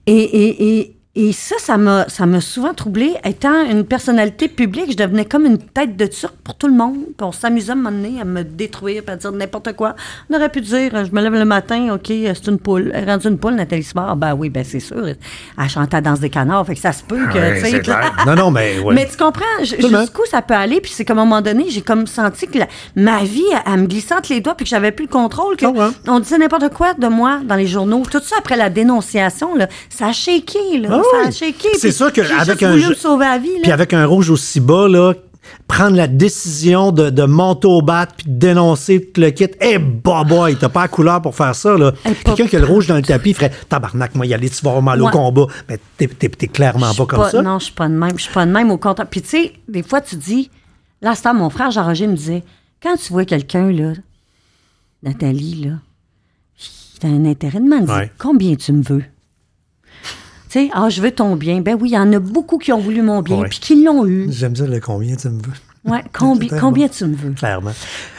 et, et ça, ça m'a, ça souvent troublée. Étant une personnalité publique, je devenais comme une tête de turc pour tout le monde. Puis on s'amusait à un moment à me détruire, puis à dire n'importe quoi. On aurait pu dire, je me lève le matin, OK, c'est une poule. Elle est rendue une poule, Nathalie Smart. Ah, ben oui, ben c'est sûr. Elle chante à Danse des canards, fait que ça se peut que, Non, non, mais Mais tu comprends, jusqu'où ça peut aller. Puis c'est qu'à un moment donné, j'ai comme senti que ma vie, elle, me glissait entre les doigts, puis que j'avais plus le contrôle. Que ah On disait n'importe quoi de moi dans les journaux. Tout ça après la dénonciation, là, ça a shaké, là. Ah ça C'est sûr qu'avec un. Puis avec un rouge aussi bas, là, prendre la décision de, de monter au bat puis de dénoncer tout le kit. Eh, bah, boy, bah, t'as pas la couleur pour faire ça, là. Eh, quelqu'un qui a le rouge dans le tapis, il ferait Tabarnak, moi, y aller, tu vas au mal au combat. Mais t'es, clairement pas comme ça. Non, je suis pas de même. Je suis pas de même au compte. Puis, tu sais, des fois, tu dis, là, c'est mon frère Jean-Roger me disait, quand tu vois quelqu'un, là, Nathalie, là, t'as un intérêt de me dire combien tu me veux ah, je veux ton bien. Ben oui, il y en a beaucoup qui ont voulu mon bien, puis qui l'ont eu. J'aime ça, le combien tu me veux. Ouais, combien tu me veux. Clairement.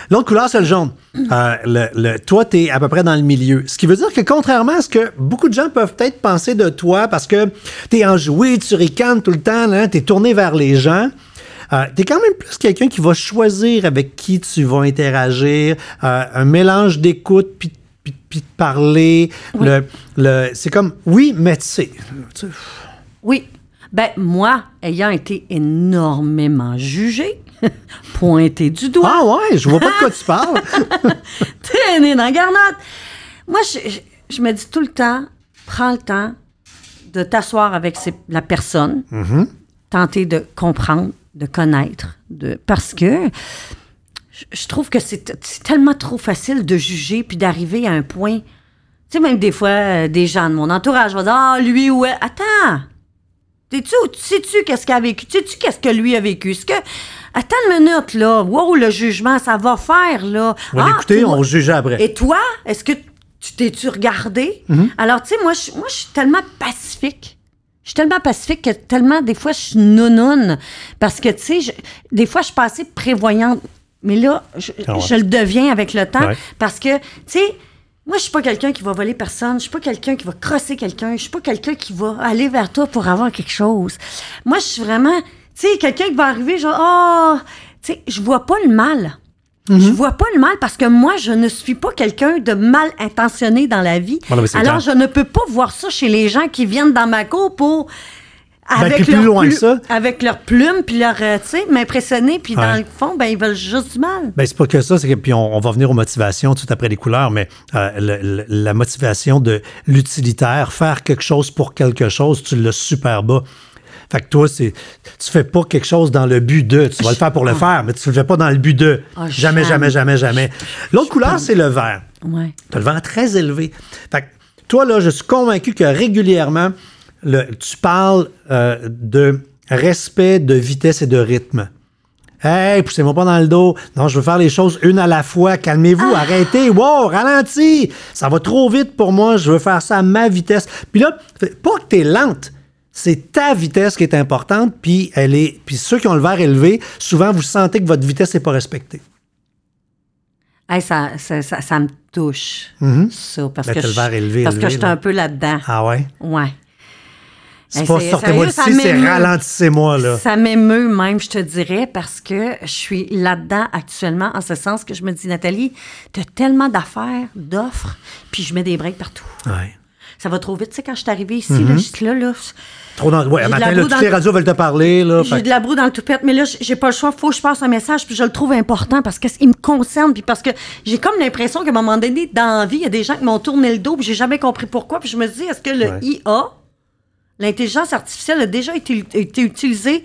L'autre couleur, c'est le jaune. Euh, le, toi, tu es à peu près dans le milieu. Ce qui veut dire que contrairement à ce que beaucoup de gens peuvent peut-être penser de toi, parce que tu es enjoué, tu ricanes tout le temps, tu es tourné vers les gens, euh, tu es quand même plus quelqu'un qui va choisir avec qui tu vas interagir, euh, un mélange d'écoute puis puis, de parler. Le, le, c'est comme, oui, mais tu sais. Oui. Ben, moi, ayant été énormément jugée, pointée du doigt. Ah ouais, je vois pas de quoi tu parles. T'es née dans la Moi, je, me dis tout le temps, prends le temps de t'asseoir avec la personne, mm-hmm. tenter de comprendre, de connaître, de, parce que je trouve que c'est tellement trop facile de juger puis d'arriver à un point. Tu sais, même des fois, euh, des gens de mon entourage vont dire Ah, lui ou elle. Attends! Sais-tu, sais-tu qu'est-ce qu'il a vécu? Sais-tu qu'est-ce que lui a vécu? ce que. Attends une minute, là. Wow, le jugement, ça va faire, là. On ah, on juge après. Et toi, est-ce que tu t'es-tu regardé? Mm-hmm. Alors, tu sais, moi, je suis tellement pacifique. Je suis tellement pacifique que tellement, des fois, je suis nounoune. Parce que, tu sais, des fois, je suis pas assez prévoyante mais là, ah je, le deviens avec le temps parce que, tu sais, moi, je suis pas quelqu'un qui va voler personne. Je suis pas quelqu'un qui va crosser quelqu'un. Je suis pas quelqu'un qui va aller vers toi pour avoir quelque chose. Moi, je suis vraiment, tu sais, quelqu'un qui va arriver, genre, oh, tu sais, je vois pas le mal. Je mhm. ne Je vois pas le mal parce que moi, je ne suis pas quelqu'un de mal intentionné dans la vie. Alors, je ne peux pas voir ça chez les gens qui viennent dans ma cour pour ben, avec leur plume, puis leur, euh, tu sais, m'impressionner, puis dans le fond, ben, ils veulent juste du mal. Ben, c'est pas que ça, c'est que, puis on, va venir aux motivations tout après les couleurs, mais euh, la motivation de l'utilitaire, faire quelque chose pour quelque chose, tu le super bas. Fait que toi, c'est, tu fais pas quelque chose dans le but de. Tu vas le faire pour le ah. faire, mais tu le fais pas dans le but de. Ah, jamais, jamais, jamais, jamais, L'autre couleur, c'est le vert. Ouais. Tu as le vent très élevé. Fait que toi, là, je suis convaincu que régulièrement, tu parles euh, de respect de vitesse et de rythme. Hey, poussez-moi pas dans le dos. Non, je veux faire les choses une à la fois. Calmez-vous, ah. arrêtez. Wow, ralentis. Ça va trop vite pour moi. Je veux faire ça à ma vitesse. Puis là, pas que tu es lente. C'est ta vitesse qui est importante. Puis elle est. Puis ceux qui ont le verre élevé, souvent vous sentez que votre vitesse n'est pas respectée. Hey, ça, me touche, mm-hmm. ben, parce, que, parce que je suis un peu là-dedans. Ah ouais? Ouais. C'est pas sortez-moi d'ici, c'est ralentissez-moi. Là. Ça m'émeut même, je te dirais, parce que je suis là-dedans actuellement, en ce sens que je me dis, Nathalie, tu tellement d'affaires, d'offres, puis je mets des breaks partout. Ça va trop vite, tu sais, quand je suis arrivée ici, mm-hmm. juste là, là, Trop dans... Ouais, les radios veulent te parler. J'ai de la broue dans le toupette, mais là, j'ai pas le choix. Faut que je passe un message, puis je le trouve important parce qu'il me concerne, puis parce que j'ai comme l'impression qu'à un moment donné, dans la vie, il y a des gens qui m'ont tourné le dos, puis j'ai jamais compris pourquoi. Puis je me dis, est-ce que le IA L'intelligence artificielle a déjà été, utilisée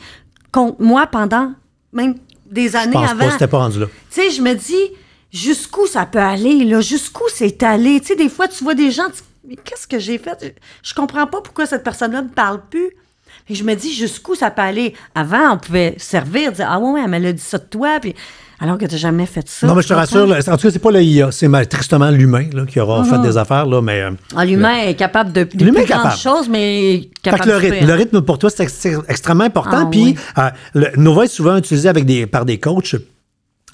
contre moi pendant même des années je pense avant. c'était pas rendu là. Tu sais, je me dis jusqu'où ça peut aller là, jusqu'où c'est allé. Tu sais, des fois tu vois des gens, qu'est-ce que j'ai fait Je comprends pas pourquoi cette personne-là ne parle plus. Et je me dis jusqu'où ça peut aller. Avant, on pouvait servir, dire Ah ouais, ouais elle m'a dit ça de toi. Puis alors que tu n'as jamais fait ça. Non, mais je te rassure, en tout cas, c'est pas l'IA, c'est tristement l'humain qui aura fait mhm. des affaires. Là, mais, euh, ah, l'humain est capable de, de plus choses, mais capable le, rythme, le rythme, pour toi, c'est extrêmement important. Ah, puis, euh, Nova est souvent utilisé avec des, par des coachs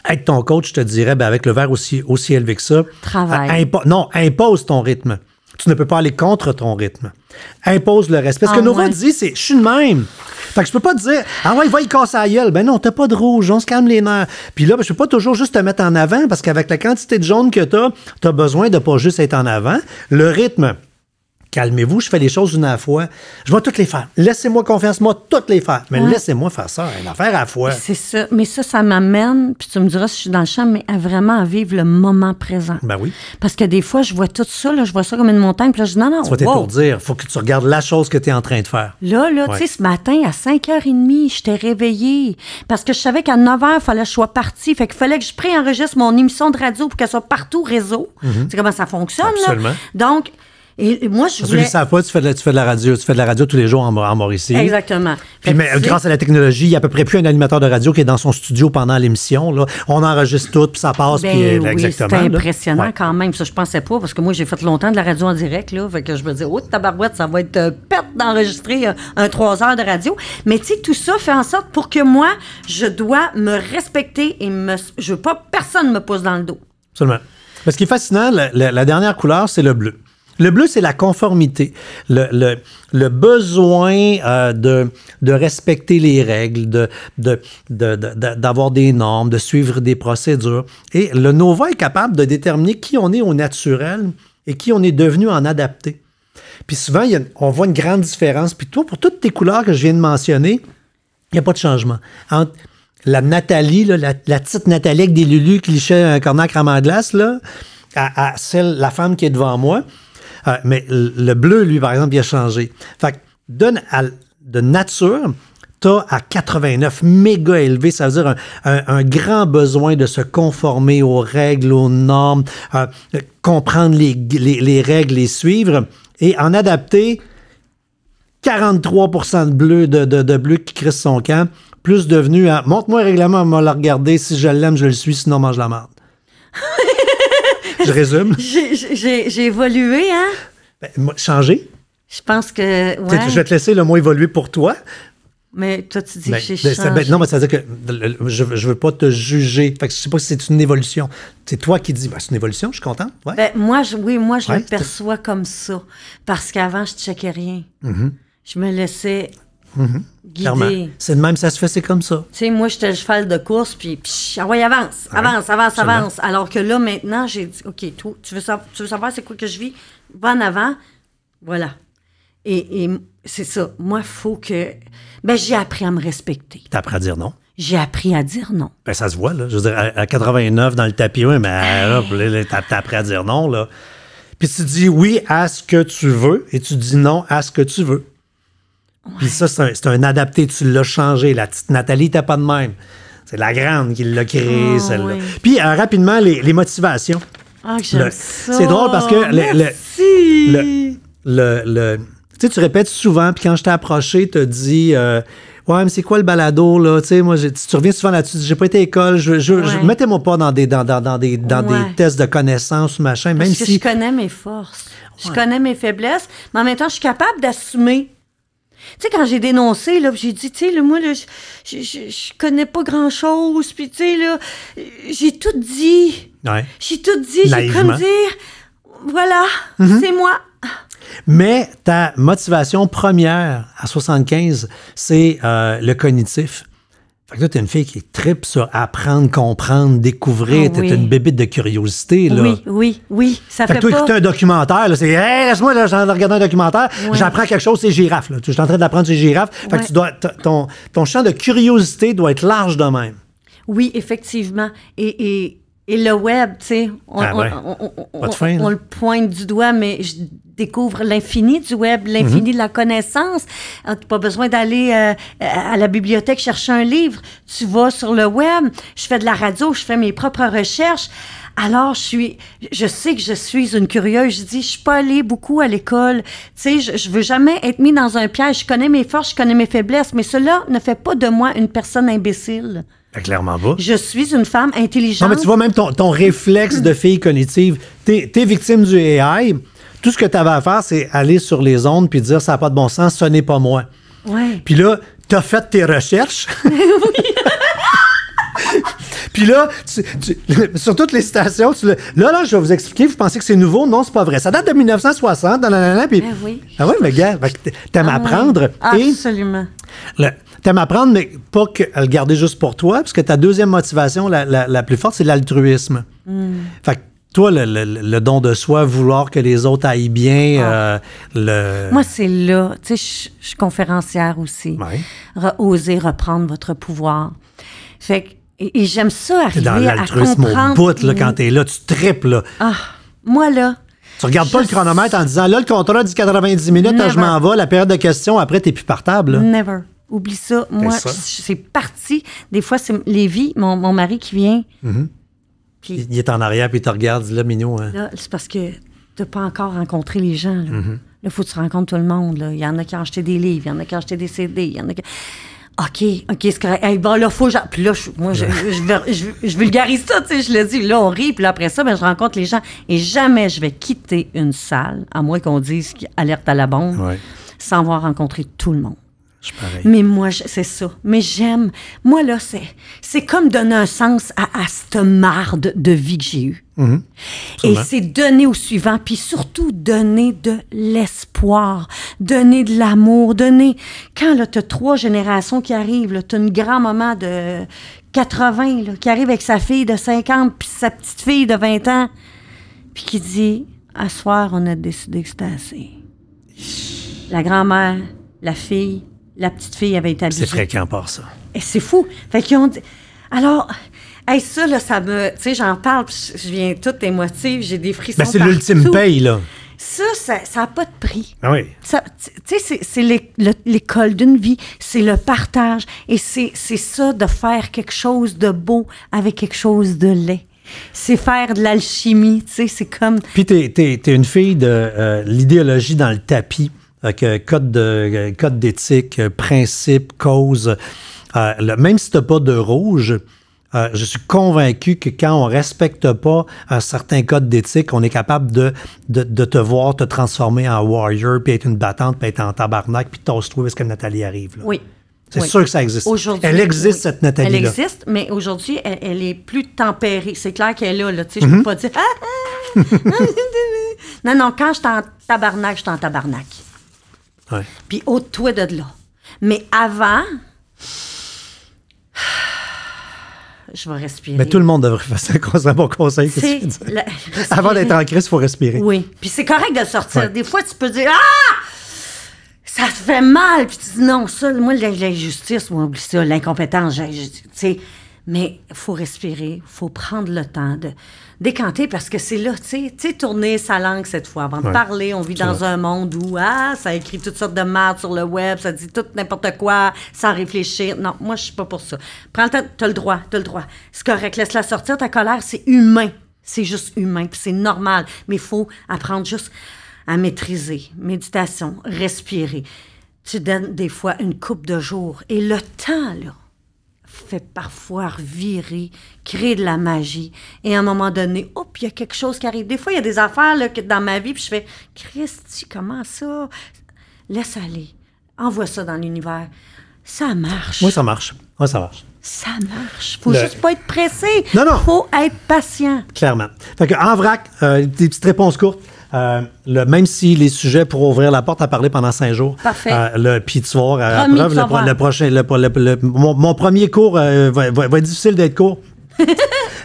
être ton coach, je te dirais, ben, avec le verre aussi, aussi élevé que ça. Euh, Travail. non, impose ton rythme. Tu ne peux pas aller contre ton rythme. Impose le respect. Parce ah, que Nova dit, c'est je suis le même. Fait que je peux pas te dire, ah ouais, va y casser la gueule. Ben non, t'as pas de rouge, on se calme les nerfs. Puis là, ben, je peux pas toujours juste te mettre en avant parce qu'avec la quantité de jaune que t'as, t'as besoin de pas juste être en avant. Le rythme, calmez-vous, je fais les choses une à fois. Je vais toutes les faire. Laissez-moi confiance, moi, toutes les faire. Mais laissez-moi faire ça, une affaire à fois. C'est ça. Mais ça, ça m'amène, puis tu me diras si je suis dans le champ, mais à vraiment vivre le moment présent. Ben oui. Parce que des fois, je vois tout ça, je vois ça comme une montagne, puis là, je dis non, non, Tu vas t'étourdir. Il faut que tu regardes la chose que tu es en train de faire. Là, là, tu sais, ce matin, à 5h30, je t'ai réveillée parce que je savais qu'à 9h, il fallait que je sois partie. Fait qu'il fallait que je préenregistre mon émission de radio pour qu'elle soit partout réseau. Mhm. comment ça fonctionne, Là. Donc, et moi, je suis tu fais, de la, tu fais de la radio, tu fais de la radio tous les jours en, Mauricie. Exactement. Puis, mais, grâce à la technologie, il n'y a à peu près plus un animateur de radio qui est dans son studio pendant l'émission. Là. On enregistre tout, puis ça passe, ben euh, exactement. C'est impressionnant quand même. Ça, je pensais pas, parce que moi, j'ai fait longtemps de la radio en direct, là. Fait que je me disais, oh, tabarouette, ça va être euh, pète d'enregistrer euh, un, trois 3 heures de radio. Mais tu sais, tout ça fait en sorte pour que moi, je dois me respecter et me, je veux pas personne me pousse dans le dos. Absolument. ce qui est fascinant, la dernière couleur, c'est le bleu. Le bleu, c'est la conformité, le, besoin euh, de, respecter les règles, de, d'avoir des normes, de suivre des procédures. Et le Nova est capable de déterminer qui on est au naturel et qui on est devenu en adapté. Puis souvent, on voit une grande différence. Puis toi, pour toutes tes couleurs que je viens de mentionner, il n'y a pas de changement. Entre la Nathalie, la, petite Nathalie avec des lulus qui un cornac à glace, là, à, celle, la femme qui est devant moi, ah, mais le bleu, lui, par exemple, il a changé. Fait que de, de nature, t'as à 89 méga élevé, ça veut dire un, grand besoin de se conformer aux règles, aux normes, euh, comprendre les, règles, les suivre et en adapter 43 de bleu, de, bleu qui crisse son camp, plus devenu à montre-moi un règlement, on va le regarder, si je l'aime, je le suis, sinon mange la merde. je résume. J'ai évolué, hein? Ben, changer. Je pense que. Ouais. Je vais te laisser le mot évoluer pour toi. Mais toi, tu dis ben, que ben, ben, non, mais ça veut dire que je ne veux pas te juger. Fait que je ne sais pas si c'est une évolution. C'est toi qui dis, c'est une évolution, je suis contente. Ouais. moi, je, oui, moi, je le perçois comme ça. Parce qu'avant, je ne checkais rien. Mm-hmm. Je me laissais Mhm. C'est le même, ça se fait, c'est comme ça. Tu sais, moi, j'étais le cheval de course, puis, ah avance, avance, avance, avance. Alors que là, maintenant, j'ai dit, OK, toi, tu veux savoir, c'est quoi que je vis? Va en avant. Voilà. Et, c'est ça. Moi, faut que. Ben, j'ai appris à me respecter. T'as appris à dire non? J'ai appris à dire non. Ben, ça se voit, là. Je veux dire, à, 89 dans le tapis, oui, mais ben, ben. t'as appris à dire non, là. Puis tu dis oui à ce que tu veux et tu dis non à ce que tu veux. Puis ça, c'est un, adapté, tu l'as changé. La petite Nathalie t'as pas de même. C'est la grande qui l'a créée, ah, celle-là. Puis euh, rapidement, les, motivations. Ah, C'est drôle parce que Merci. le, tu sais, tu répètes souvent, puis quand je t'ai approché, tu dit euh, Ouais, mais c'est quoi le balado, là? Tu sais, moi, tu reviens souvent là-dessus, j'ai pas été à école, je, mettais mon mettez-moi pas dans des, dans, dans, des, dans des tests de connaissances, machin, même si. je connais mes forces, je connais mes faiblesses, mais en même temps, je suis capable d'assumer tu sais, quand j'ai dénoncé, là, j'ai dit, tu sais, moi, je connais pas grand-chose, puis, tu sais, j'ai tout dit. J'ai tout dit, j'ai comme dire, voilà, mhm. c'est moi. Mais ta motivation première à 75, c'est euh, le cognitif. Fait que toi, t'es une fille qui tripe sur apprendre, comprendre, découvrir. Ah t'es une bébite de curiosité, là. Oui, oui, oui. Ça fait, fait que toi, écouter un documentaire, là, c'est Hey, laisse-moi, là, j'en regarde un documentaire, j'apprends quelque chose, c'est girafe, là. Je suis en train d'apprendre c'est girafe. Fait que tu dois, ton, ton champ de curiosité doit être large de même. Oui, effectivement. Et, et et le web, tu sais, on, ah, le pointe du doigt, mais je découvre l'infini du web, l'infini mhm. de la connaissance. T'as pas besoin d'aller euh, à la bibliothèque chercher un livre. Tu vas sur le web, je fais de la radio, je fais mes propres recherches. Alors, je suis, je sais que je suis une curieuse. Je dis, je suis pas allée beaucoup à l'école. Tu sais, je, je veux jamais être mis dans un piège. Je connais mes forces, je connais mes faiblesses, mais cela ne fait pas de moi une personne imbécile clairement pas. Je suis une femme intelligente. Non, mais tu vois, même ton, réflexe de fille cognitive, t'es es victime du AI. Tout ce que tu avais à faire, c'est aller sur les ondes puis dire ça n'a pas de bon sens, ce n'est pas moi. Ouais. Puis là, t'as fait tes recherches. Puis là, sur toutes les stations, là, là, je vais vous expliquer, vous pensez que c'est nouveau? Non, c'est pas vrai. Ça date de 1960, nanana, Ben oui. Ah oui, mais gars, t'aimes ah apprendre. Absolument. T'aimes apprendre, mais pas que, le garder juste pour toi, parce que ta deuxième motivation la, plus forte, c'est l'altruisme. Hmm. Fait que toi, le, don de soi, vouloir que les autres aillent bien, ah. euh, le... Moi, c'est là. Tu sais, je suis conférencière aussi. oser reprendre votre pouvoir. Fait que, et, j'aime ça arriver dans l'altruisme au bout, là, quand t'es là, tu tripes là. Ah, moi, là... Tu regardes pas le chronomètre en disant, là, le contrat dit 90 minutes, là, je m'en vais, la période de questions, après, t'es plus partable. Never. Oublie ça. Moi, c'est parti. Des fois, c'est Lévi, mon, mon, mari, qui vient. Mm-hmm. il est en arrière, puis il te regarde, là, minot. Hein. c'est parce que t'as pas encore rencontré les gens. Là, il mm-hmm. faut que tu rencontres tout le monde. Il y en a qui ont acheté des livres, il y en a qui ont acheté des CD, il y en a qui... OK, OK, c'est correct. bon, là, faut. Puis là, je, moi, je, je, vulgarise ça, tu sais, je le dis. Là, on rit, puis après ça, ben, je rencontre les gens. Et jamais je vais quitter une salle, à moins qu'on dise alerte à la bombe, sans avoir rencontré tout le monde. Mais moi, c'est ça. Mais j'aime. Moi, là, c'est, c'est comme donner un sens à, cette marde de vie que j'ai eue. Mhm. Et c'est donner au suivant, puis surtout donner de l'espoir, donner de l'amour, donner... Quand tu trois générations qui arrivent, tu as une grand-maman de 80 là, qui arrive avec sa fille de 50, puis sa petite fille de 20 ans, puis qui dit, « À soir, on a décidé que c'était assez. » La grand-mère, la fille, la petite fille avait été abusée. C'est fréquent par ça. Et c'est fou. Fait ont Alors, ça, là, ça me. Tu sais, j'en parle, je viens toute émotive, j'ai des frissons. Ben, c'est l'ultime paye, là. Ça, ça n'a pas de prix. Ah oui. Tu sais, c'est l'école d'une vie, c'est le partage, et c'est ça de faire quelque chose de beau avec quelque chose de laid. C'est faire de l'alchimie, tu sais, c'est comme. Puis, tu es, une fille de euh, l'idéologie dans le tapis code de code d'éthique, principe, cause. même si tu n'as pas de rouge, je suis convaincu que quand on ne respecte pas un certain code d'éthique, on est capable de, de, te voir te transformer en warrior, puis être une battante, puis être en tabarnak, puis t'oses trouver ce que Nathalie arrive. Oui. C'est sûr que ça existe. Elle existe, cette Nathalie-là. Elle existe, mais aujourd'hui, elle, est plus tempérée. C'est clair qu'elle est là. Je ne peux pas dire. non, non, quand je suis en tabarnak, je suis en tabarnak. Ouais. Puis ôte-toi de là. Mais avant, je vais respirer. Mais tout le monde devrait faire ça. C'est un bon conseil. Que Avant d'être en crise, il faut respirer. Oui. Puis c'est correct de sortir. Des fois, tu peux dire Ah! Ça te fait mal. Puis tu dis non, ça, moi, l'injustice, moi, oublie ça, l'incompétence. Mais il faut respirer. Il faut prendre le temps de décanter parce que c'est là, tu sais, tourner sa langue cette fois avant de parler. On vit dans un monde où, ah, ça écrit toutes sortes de maths sur le web, ça dit tout n'importe quoi, sans réfléchir. Non, moi, je suis pas pour ça. Prends le temps, as le droit, as le droit. C'est correct, laisse-la sortir, ta colère, c'est humain. C'est juste humain, puis c'est normal. Mais il faut apprendre juste à maîtriser. Méditation, respirer. Tu donnes des fois une coupe de jour. Et le temps, là, fait parfois virer, créer de la magie. Et à un moment donné, hop, il y a quelque chose qui arrive. Des fois, il y a des affaires là, que, dans ma vie, puis je fais Christy, comment ça Laisse aller. Envoie ça dans l'univers. Ça marche. Moi, ça marche. Moi, ça marche. Ça marche. Faut juste pas être pressé. Non, non. Faut être patient. Clairement. en vrac, euh, des petites réponses courtes. Euh, le, même si les sujets pour ouvrir la porte à parler pendant cinq jours. Euh, puis tu euh, le, prochain, mon, premier cours va, être difficile d'être court.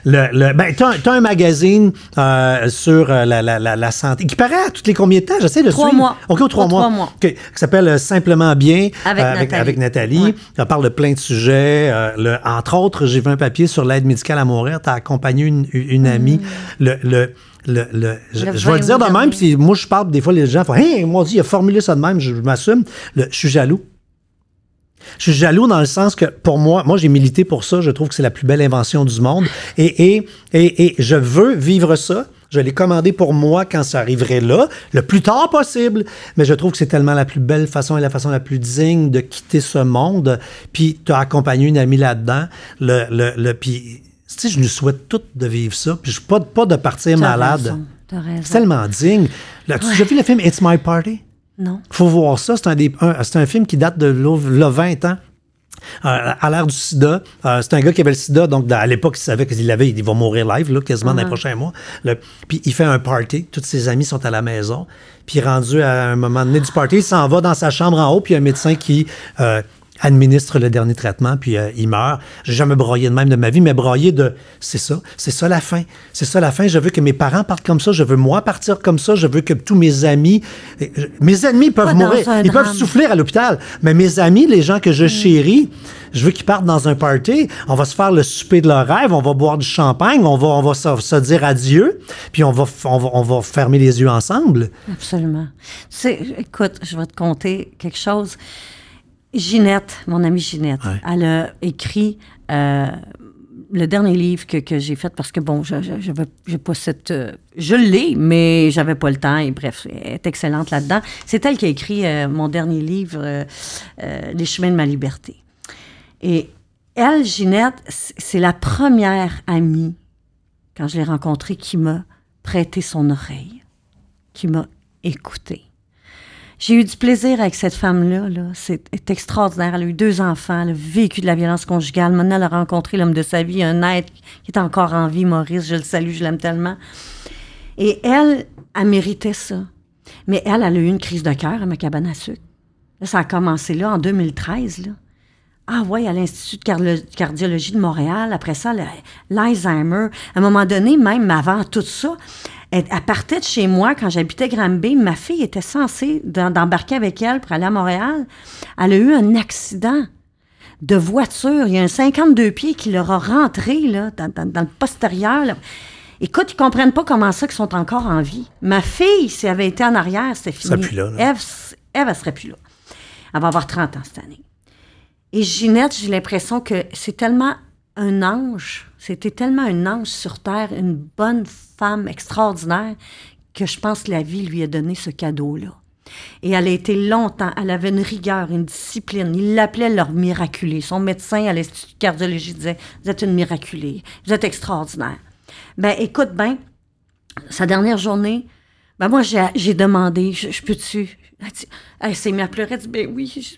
le, le ben, t'as, un magazine euh, sur euh, la, la, la, la, santé qui paraît à toutes les combien de temps? J'essaie de trois Mois. OK, trois, mois. ok Qui s'appelle euh, Simplement Bien euh, avec, Nathalie. Avec Nathalie. On parle de plein de sujets. le, entre autres, j'ai vu un papier sur l'aide médicale à mourir. T'as accompagné une, amie. Hmm. le, le le, je, vais le dire de même, puis moi je parle, des fois les gens font moi aussi, il a formulé ça de même, je, je m'assume. Le, je suis jaloux. Je suis jaloux dans le sens que, pour moi, moi j'ai milité pour ça, je trouve que c'est la plus belle invention du monde, et, et, et, et je veux vivre ça. Je l'ai commandé pour moi quand ça arriverait là, le plus tard possible. Mais je trouve que c'est tellement la plus belle façon et la façon la plus digne de quitter ce monde. Puis, tu as accompagné une amie là-dedans. Le, le, puis, tu je nous souhaite toutes de vivre ça. Puis, je ne pas, pas de partir malade. C'est tellement digne. Là, vu le film It's My Party? Non. faut voir ça. C'est un, film qui date de le 20 ans. Euh, à l'ère du sida, euh, c'est un gars qui avait le sida, donc à l'époque, il savait qu'il l'avait, il va mourir live, quasiment dans les uh-huh. prochains mois. puis il fait un party, tous ses amis sont à la maison. Puis rendu à un moment donné du party, il s'en va dans sa chambre en haut, puis il y a un médecin qui euh, administre le dernier traitement, puis euh, il meurt. J'ai jamais broyé de même de ma vie, mais broyé de c'est ça, c'est ça la fin. C'est ça la fin. Je veux que mes parents partent comme ça, je veux moi partir comme ça, je veux que tous mes amis. Euh, mes ennemis peuvent mourir, ils peuvent souffler à l'hôpital, mais mes amis, les gens que je mm. chéris, je veux qu'ils partent dans un party, on va se faire le souper de leur rêve, on va boire du champagne, on va, on va se, dire adieu, puis on va, on va, on va fermer les yeux ensemble. Absolument. Tu écoute, je vais te conter quelque chose. Ginette, mon amie Ginette, elle a écrit euh, le dernier livre que, que j'ai fait parce que, bon, je je pas cette. Euh, je l'ai, mais j'avais pas le temps et bref, elle est excellente là-dedans. C'est elle qui a écrit euh, mon dernier livre, Les chemins de ma liberté. Et elle, Ginette, c'est la première amie, quand je l'ai rencontrée, qui m'a prêté son oreille, qui m'a écoutée. J'ai eu du plaisir avec cette femme-là. c'est extraordinaire. Elle a eu deux enfants, elle a vécu de la violence conjugale. Maintenant, elle a rencontré l'homme de sa vie, un être qui est encore en vie, Maurice. Je le salue, je l'aime tellement. Et elle, a mérité ça. Mais elle, elle a eu une crise de cœur à ma cabane à sucre. ça a commencé là, en 2013. Là. Ah oui, à l'Institut de cardiologie de Montréal. Après ça, l'Alzheimer. À un moment donné, même avant tout ça, à partir de chez moi quand j'habitais Granby. Ma fille était censée d'embarquer avec elle pour aller à Montréal. Elle a eu un accident de voiture. Il y a un 52 pieds qui leur a rentré là, dans, le postérieur. Écoute, ils comprennent pas comment ça qu'ils sont encore en vie. Ma fille, si elle avait été en arrière, c'est fini. Plus là, serait plus là. Elle va avoir 30 ans cette année. Et Ginette, j'ai l'impression que c'est tellement un ange c'était tellement un ange sur Terre, une bonne femme extraordinaire, que je pense que la vie lui a donné ce cadeau-là. Et elle a été longtemps, elle avait une rigueur, une discipline. Il l'appelait leur miraculée. Son médecin à l'Institut de cardiologie disait Vous êtes une miraculée, vous êtes extraordinaire. Ben écoute, ben, sa dernière journée, ben moi j'ai demandé Je, peux-tu Elle s'est mise à pleurer, elle dit Ben oui,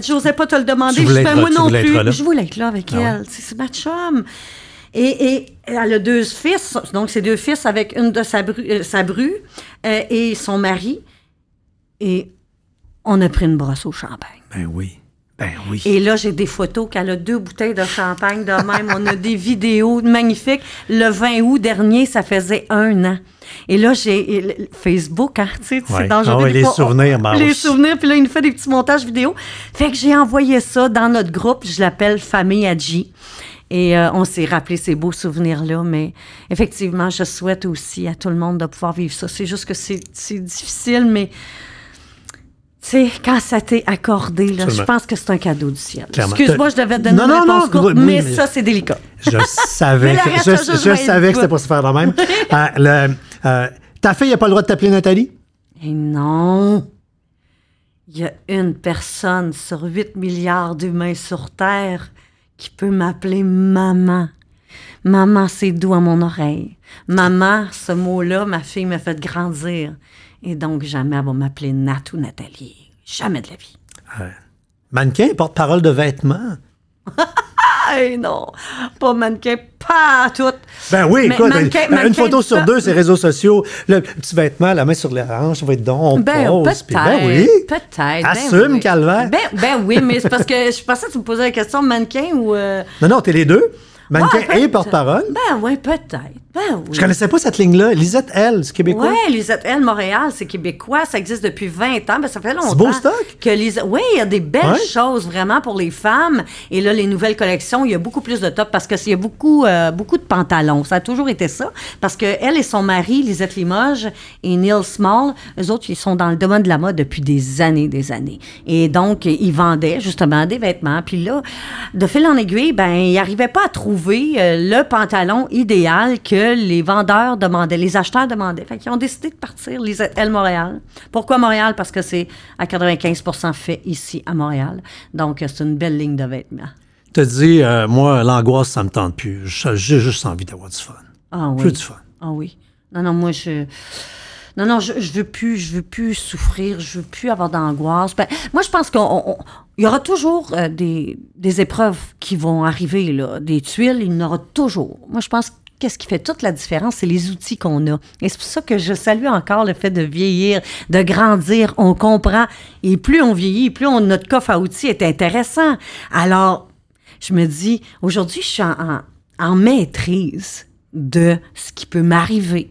je n'osais pas te le demander. Je fais moi non plus. Je voulais être là avec ah elle. C'est ma chum. Et, elle a deux fils, donc ses deux fils avec une de sa, bru, euh, sa bru euh, et son mari. Et on a pris une brosse au champagne. Ben oui. Ben oui. Et là, j'ai des photos qu'elle a deux bouteilles de champagne de même. on a des vidéos magnifiques. Le 20 août dernier, ça faisait un an. Et là, j'ai Facebook, hein, tu sais, ah les souvenirs, Les souvenirs, puis là, il nous fait des petits montages vidéo. Fait que j'ai envoyé ça dans notre groupe, je l'appelle Famille Adji. Et euh, on s'est rappelé ces beaux souvenirs-là. Mais effectivement, je souhaite aussi à tout le monde de pouvoir vivre ça. C'est juste que c'est difficile, mais Tu sais, quand ça t'est accordé, je pense que c'est un cadeau du ciel. Excuse-moi, je devais te donner non, une non, réponse non, courte, mais, ça, c'est délicat. Je savais, que, je, savais que c'était pour se faire la même. Euh, euh, ta fille n'a pas le droit de t'appeler Nathalie? Eh non. Il y a une personne sur 8 milliards d'humains sur Terre qui peut m'appeler maman. Maman, c'est doux à mon oreille. Maman, ce mot-là, ma fille m'a fait grandir. Et donc, jamais elle va m'appeler Nat ou Nathalie. Jamais de la vie. Mannequin, porte-parole de vêtements. non, pas mannequin, pas tout. Ben oui, ben, mannequin, ben, une photo sur deux, c'est réseaux sociaux, le petit vêtement, la main sur les hanches, va être donc, ben, Peut-être, ben oui. Peut-être. Ben Assume, Calvin. Ben, ben oui, mais c'est parce que je pensais que tu me posais la question mannequin ou. Euh, non, non, t'es les deux. Mannequin et porte-parole? Ben oui, peut-être. Ben oui. Je connaissais pas cette ligne-là. Lisette L, c'est québécois? Oui, Lisette L, Montréal, c'est québécois. Ça existe depuis 20 ans. Ben, ça fait longtemps. C'est beau stock? Que Oui, il y a des belles choses vraiment pour les femmes. Et là, les nouvelles collections, il y a beaucoup plus de tops parce qu'il y a beaucoup, euh, beaucoup de pantalons. Ça a toujours été ça. Parce qu'elle et son mari, Lisette Limoges et Neil Small, eux autres, ils sont dans le domaine de la mode depuis des années, des années. Et donc, ils vendaient justement des vêtements. Puis là, de fil en aiguille, ben, ils n'arrivaient pas à trouver euh, le pantalon idéal que les vendeurs demandaient, les acheteurs demandaient. Fait qu'ils ont décidé de partir, les L Montréal. Pourquoi Montréal? Parce que c'est à 95 fait ici à Montréal. Donc, c'est une belle ligne de vêtements. Tu dit, euh, moi, l'angoisse, ça me tente plus. J'ai juste envie d'avoir du fun. Ah oui. du fun. Ah oui. Non, non, moi, je non, non, je, je veux plus, je veux plus souffrir, je veux plus avoir d'angoisse. Ben, moi, je pense qu'on, y aura toujours euh, des, des, épreuves qui vont arriver, là. Des tuiles, il y en aura toujours. Moi, je pense qu'est-ce qui fait toute la différence, c'est les outils qu'on a. Et c'est pour ça que je salue encore le fait de vieillir, de grandir, on comprend. Et plus on vieillit, plus notre coffre à outils est intéressant. Alors, je me dis, aujourd'hui, je suis en maîtrise de ce qui peut m'arriver.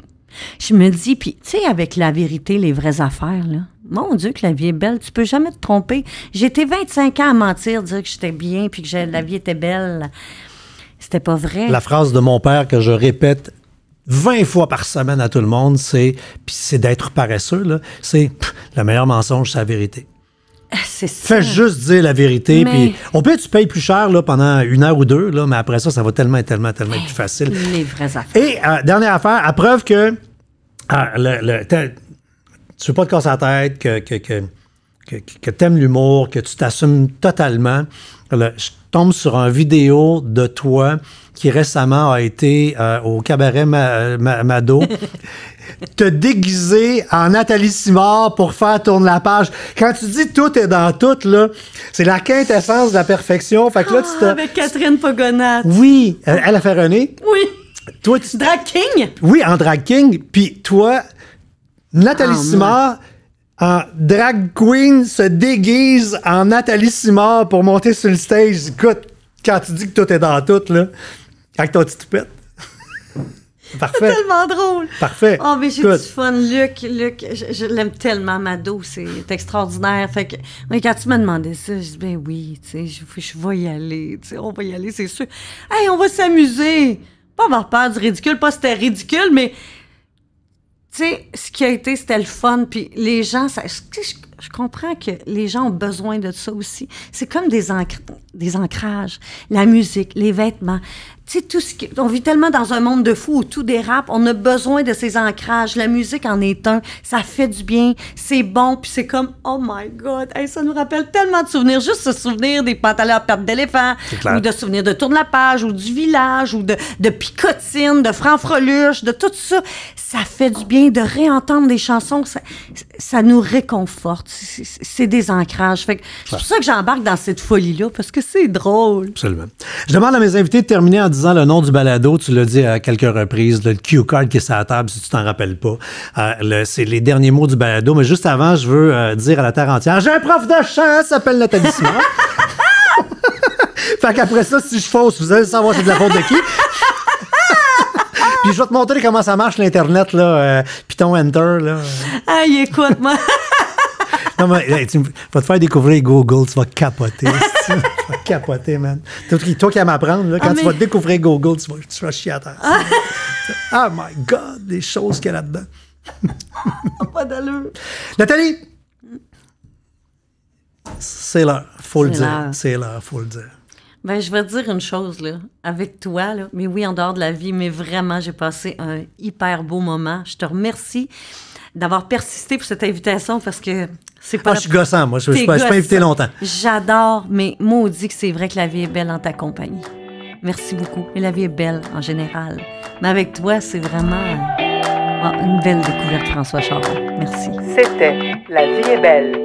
Je me dis, puis tu sais, avec la vérité, les vraies affaires, là. Mon Dieu, que la vie est belle, tu peux jamais te tromper. J'étais 25 ans à mentir, dire que j'étais bien, puis que la vie était belle. C'était pas vrai. La phrase de mon père que je répète 20 fois par semaine à tout le monde, c'est c'est d'être paresseux c'est le meilleur mensonge, c'est la vérité. Ah, c'est ça. Fais juste dire la vérité. Puis on peut, tu payes plus cher là, pendant une heure ou deux, là, mais après ça, ça va tellement, tellement, tellement plus facile. Les vraies affaires. Et euh, dernière affaire, à preuve que ah, le, tu veux pas te casser la tête, que, que, que, tu aimes l'humour, que tu t'assumes totalement. je tombe sur une vidéo de toi qui récemment a été euh, au cabaret euh, Mado. te déguiser en Nathalie Simard pour faire tourner la page. Quand tu dis tout est dans tout, là, c'est la quintessence de la perfection. Fait que là, tu ah, Avec Catherine Pogonat. Oui. elle a fait René. Oui. Toi, tu... Drag King? Oui, en drag king. Puis toi, Nathalie ah, Simard, en drag queen, se déguise en Nathalie Simard pour monter sur le stage. Écoute, quand tu dis que tout est dans tout, là, avec ton petit toupette. Parfait. C'est tellement drôle. Parfait. Oh, mais j'ai du fun. Luc, Luc, je, l'aime tellement, Mado. C'est extraordinaire. Fait que, mais quand tu m'as demandé ça, je dis, ben oui, tu sais, je, vais y aller. Tu on va y aller, c'est sûr. Hey, on va s'amuser pas avoir peur du ridicule, pas c'était ridicule, mais tu sais, ce qui a été, c'était le fun. Puis les gens, ça, je, je comprends que les gens ont besoin de ça aussi. C'est comme des, des ancrages, la musique, les vêtements. Tu sais, tout ce qui... On vit tellement dans un monde de fous où tout dérape. On a besoin de ces ancrages. La musique en est un. Ça fait du bien. C'est bon. Puis c'est comme, oh my God, ça nous rappelle tellement de souvenirs. Juste ce souvenir des pantalons à perte d'éléphant, ou de souvenirs de tourne-la-page, ou du village, ou de, picotine, de franfreluche, de tout ça. Ça fait du bien de réentendre des chansons. ça, ça nous réconforte c'est des ancrages. Fait c'est pour ça que j'embarque dans cette folie-là, parce que c'est drôle. Absolument. Je demande à mes invités de terminer en disant le nom du balado. Tu l'as dit à quelques reprises, le cue card qui est à table, si tu t'en rappelles pas. Euh, c'est les derniers mots du balado. Mais juste avant, je veux euh, dire à la terre entière j'ai un prof de chant, s'appelle Nathalie fait qu'après ça, si je fausse, vous allez savoir c'est de la faute de qui. Puis je vais te montrer comment ça marche l'Internet, là. Euh, Python Enter, là. écoute, moi. Non, mais hey, tu vas te faire découvrir Google, tu vas capoter. tu vas capoter, man. Toi, toi qui aimes apprendre, là, quand ah, tu vas découvrir Google, tu vas, tu chier à terre. Ah. oh my God, les choses qu'il y a là-dedans. Pas d'allure. Nathalie! C'est l'heure, faut le dire. C'est l'heure, faut le dire. Ben, je vais te dire une chose, là, avec toi, là, mais oui, en dehors de la vie, mais vraiment, j'ai passé un hyper beau moment. Je te remercie d'avoir persisté pour cette invitation parce que c'est pas. Ah, je suis gossant, moi. Je ne suis pas invité longtemps. J'adore, mais maudit que c'est vrai que la vie est belle en ta compagnie. Merci beaucoup. Et la vie est belle en général. Mais avec toi, c'est vraiment euh, une belle découverte, François Charles. Merci. C'était La vie est belle.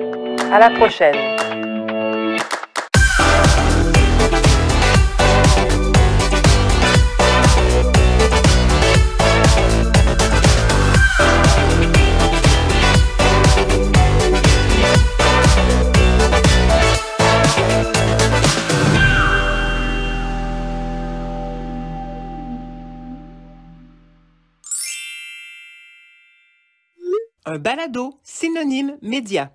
À la prochaine. un balado synonyme média.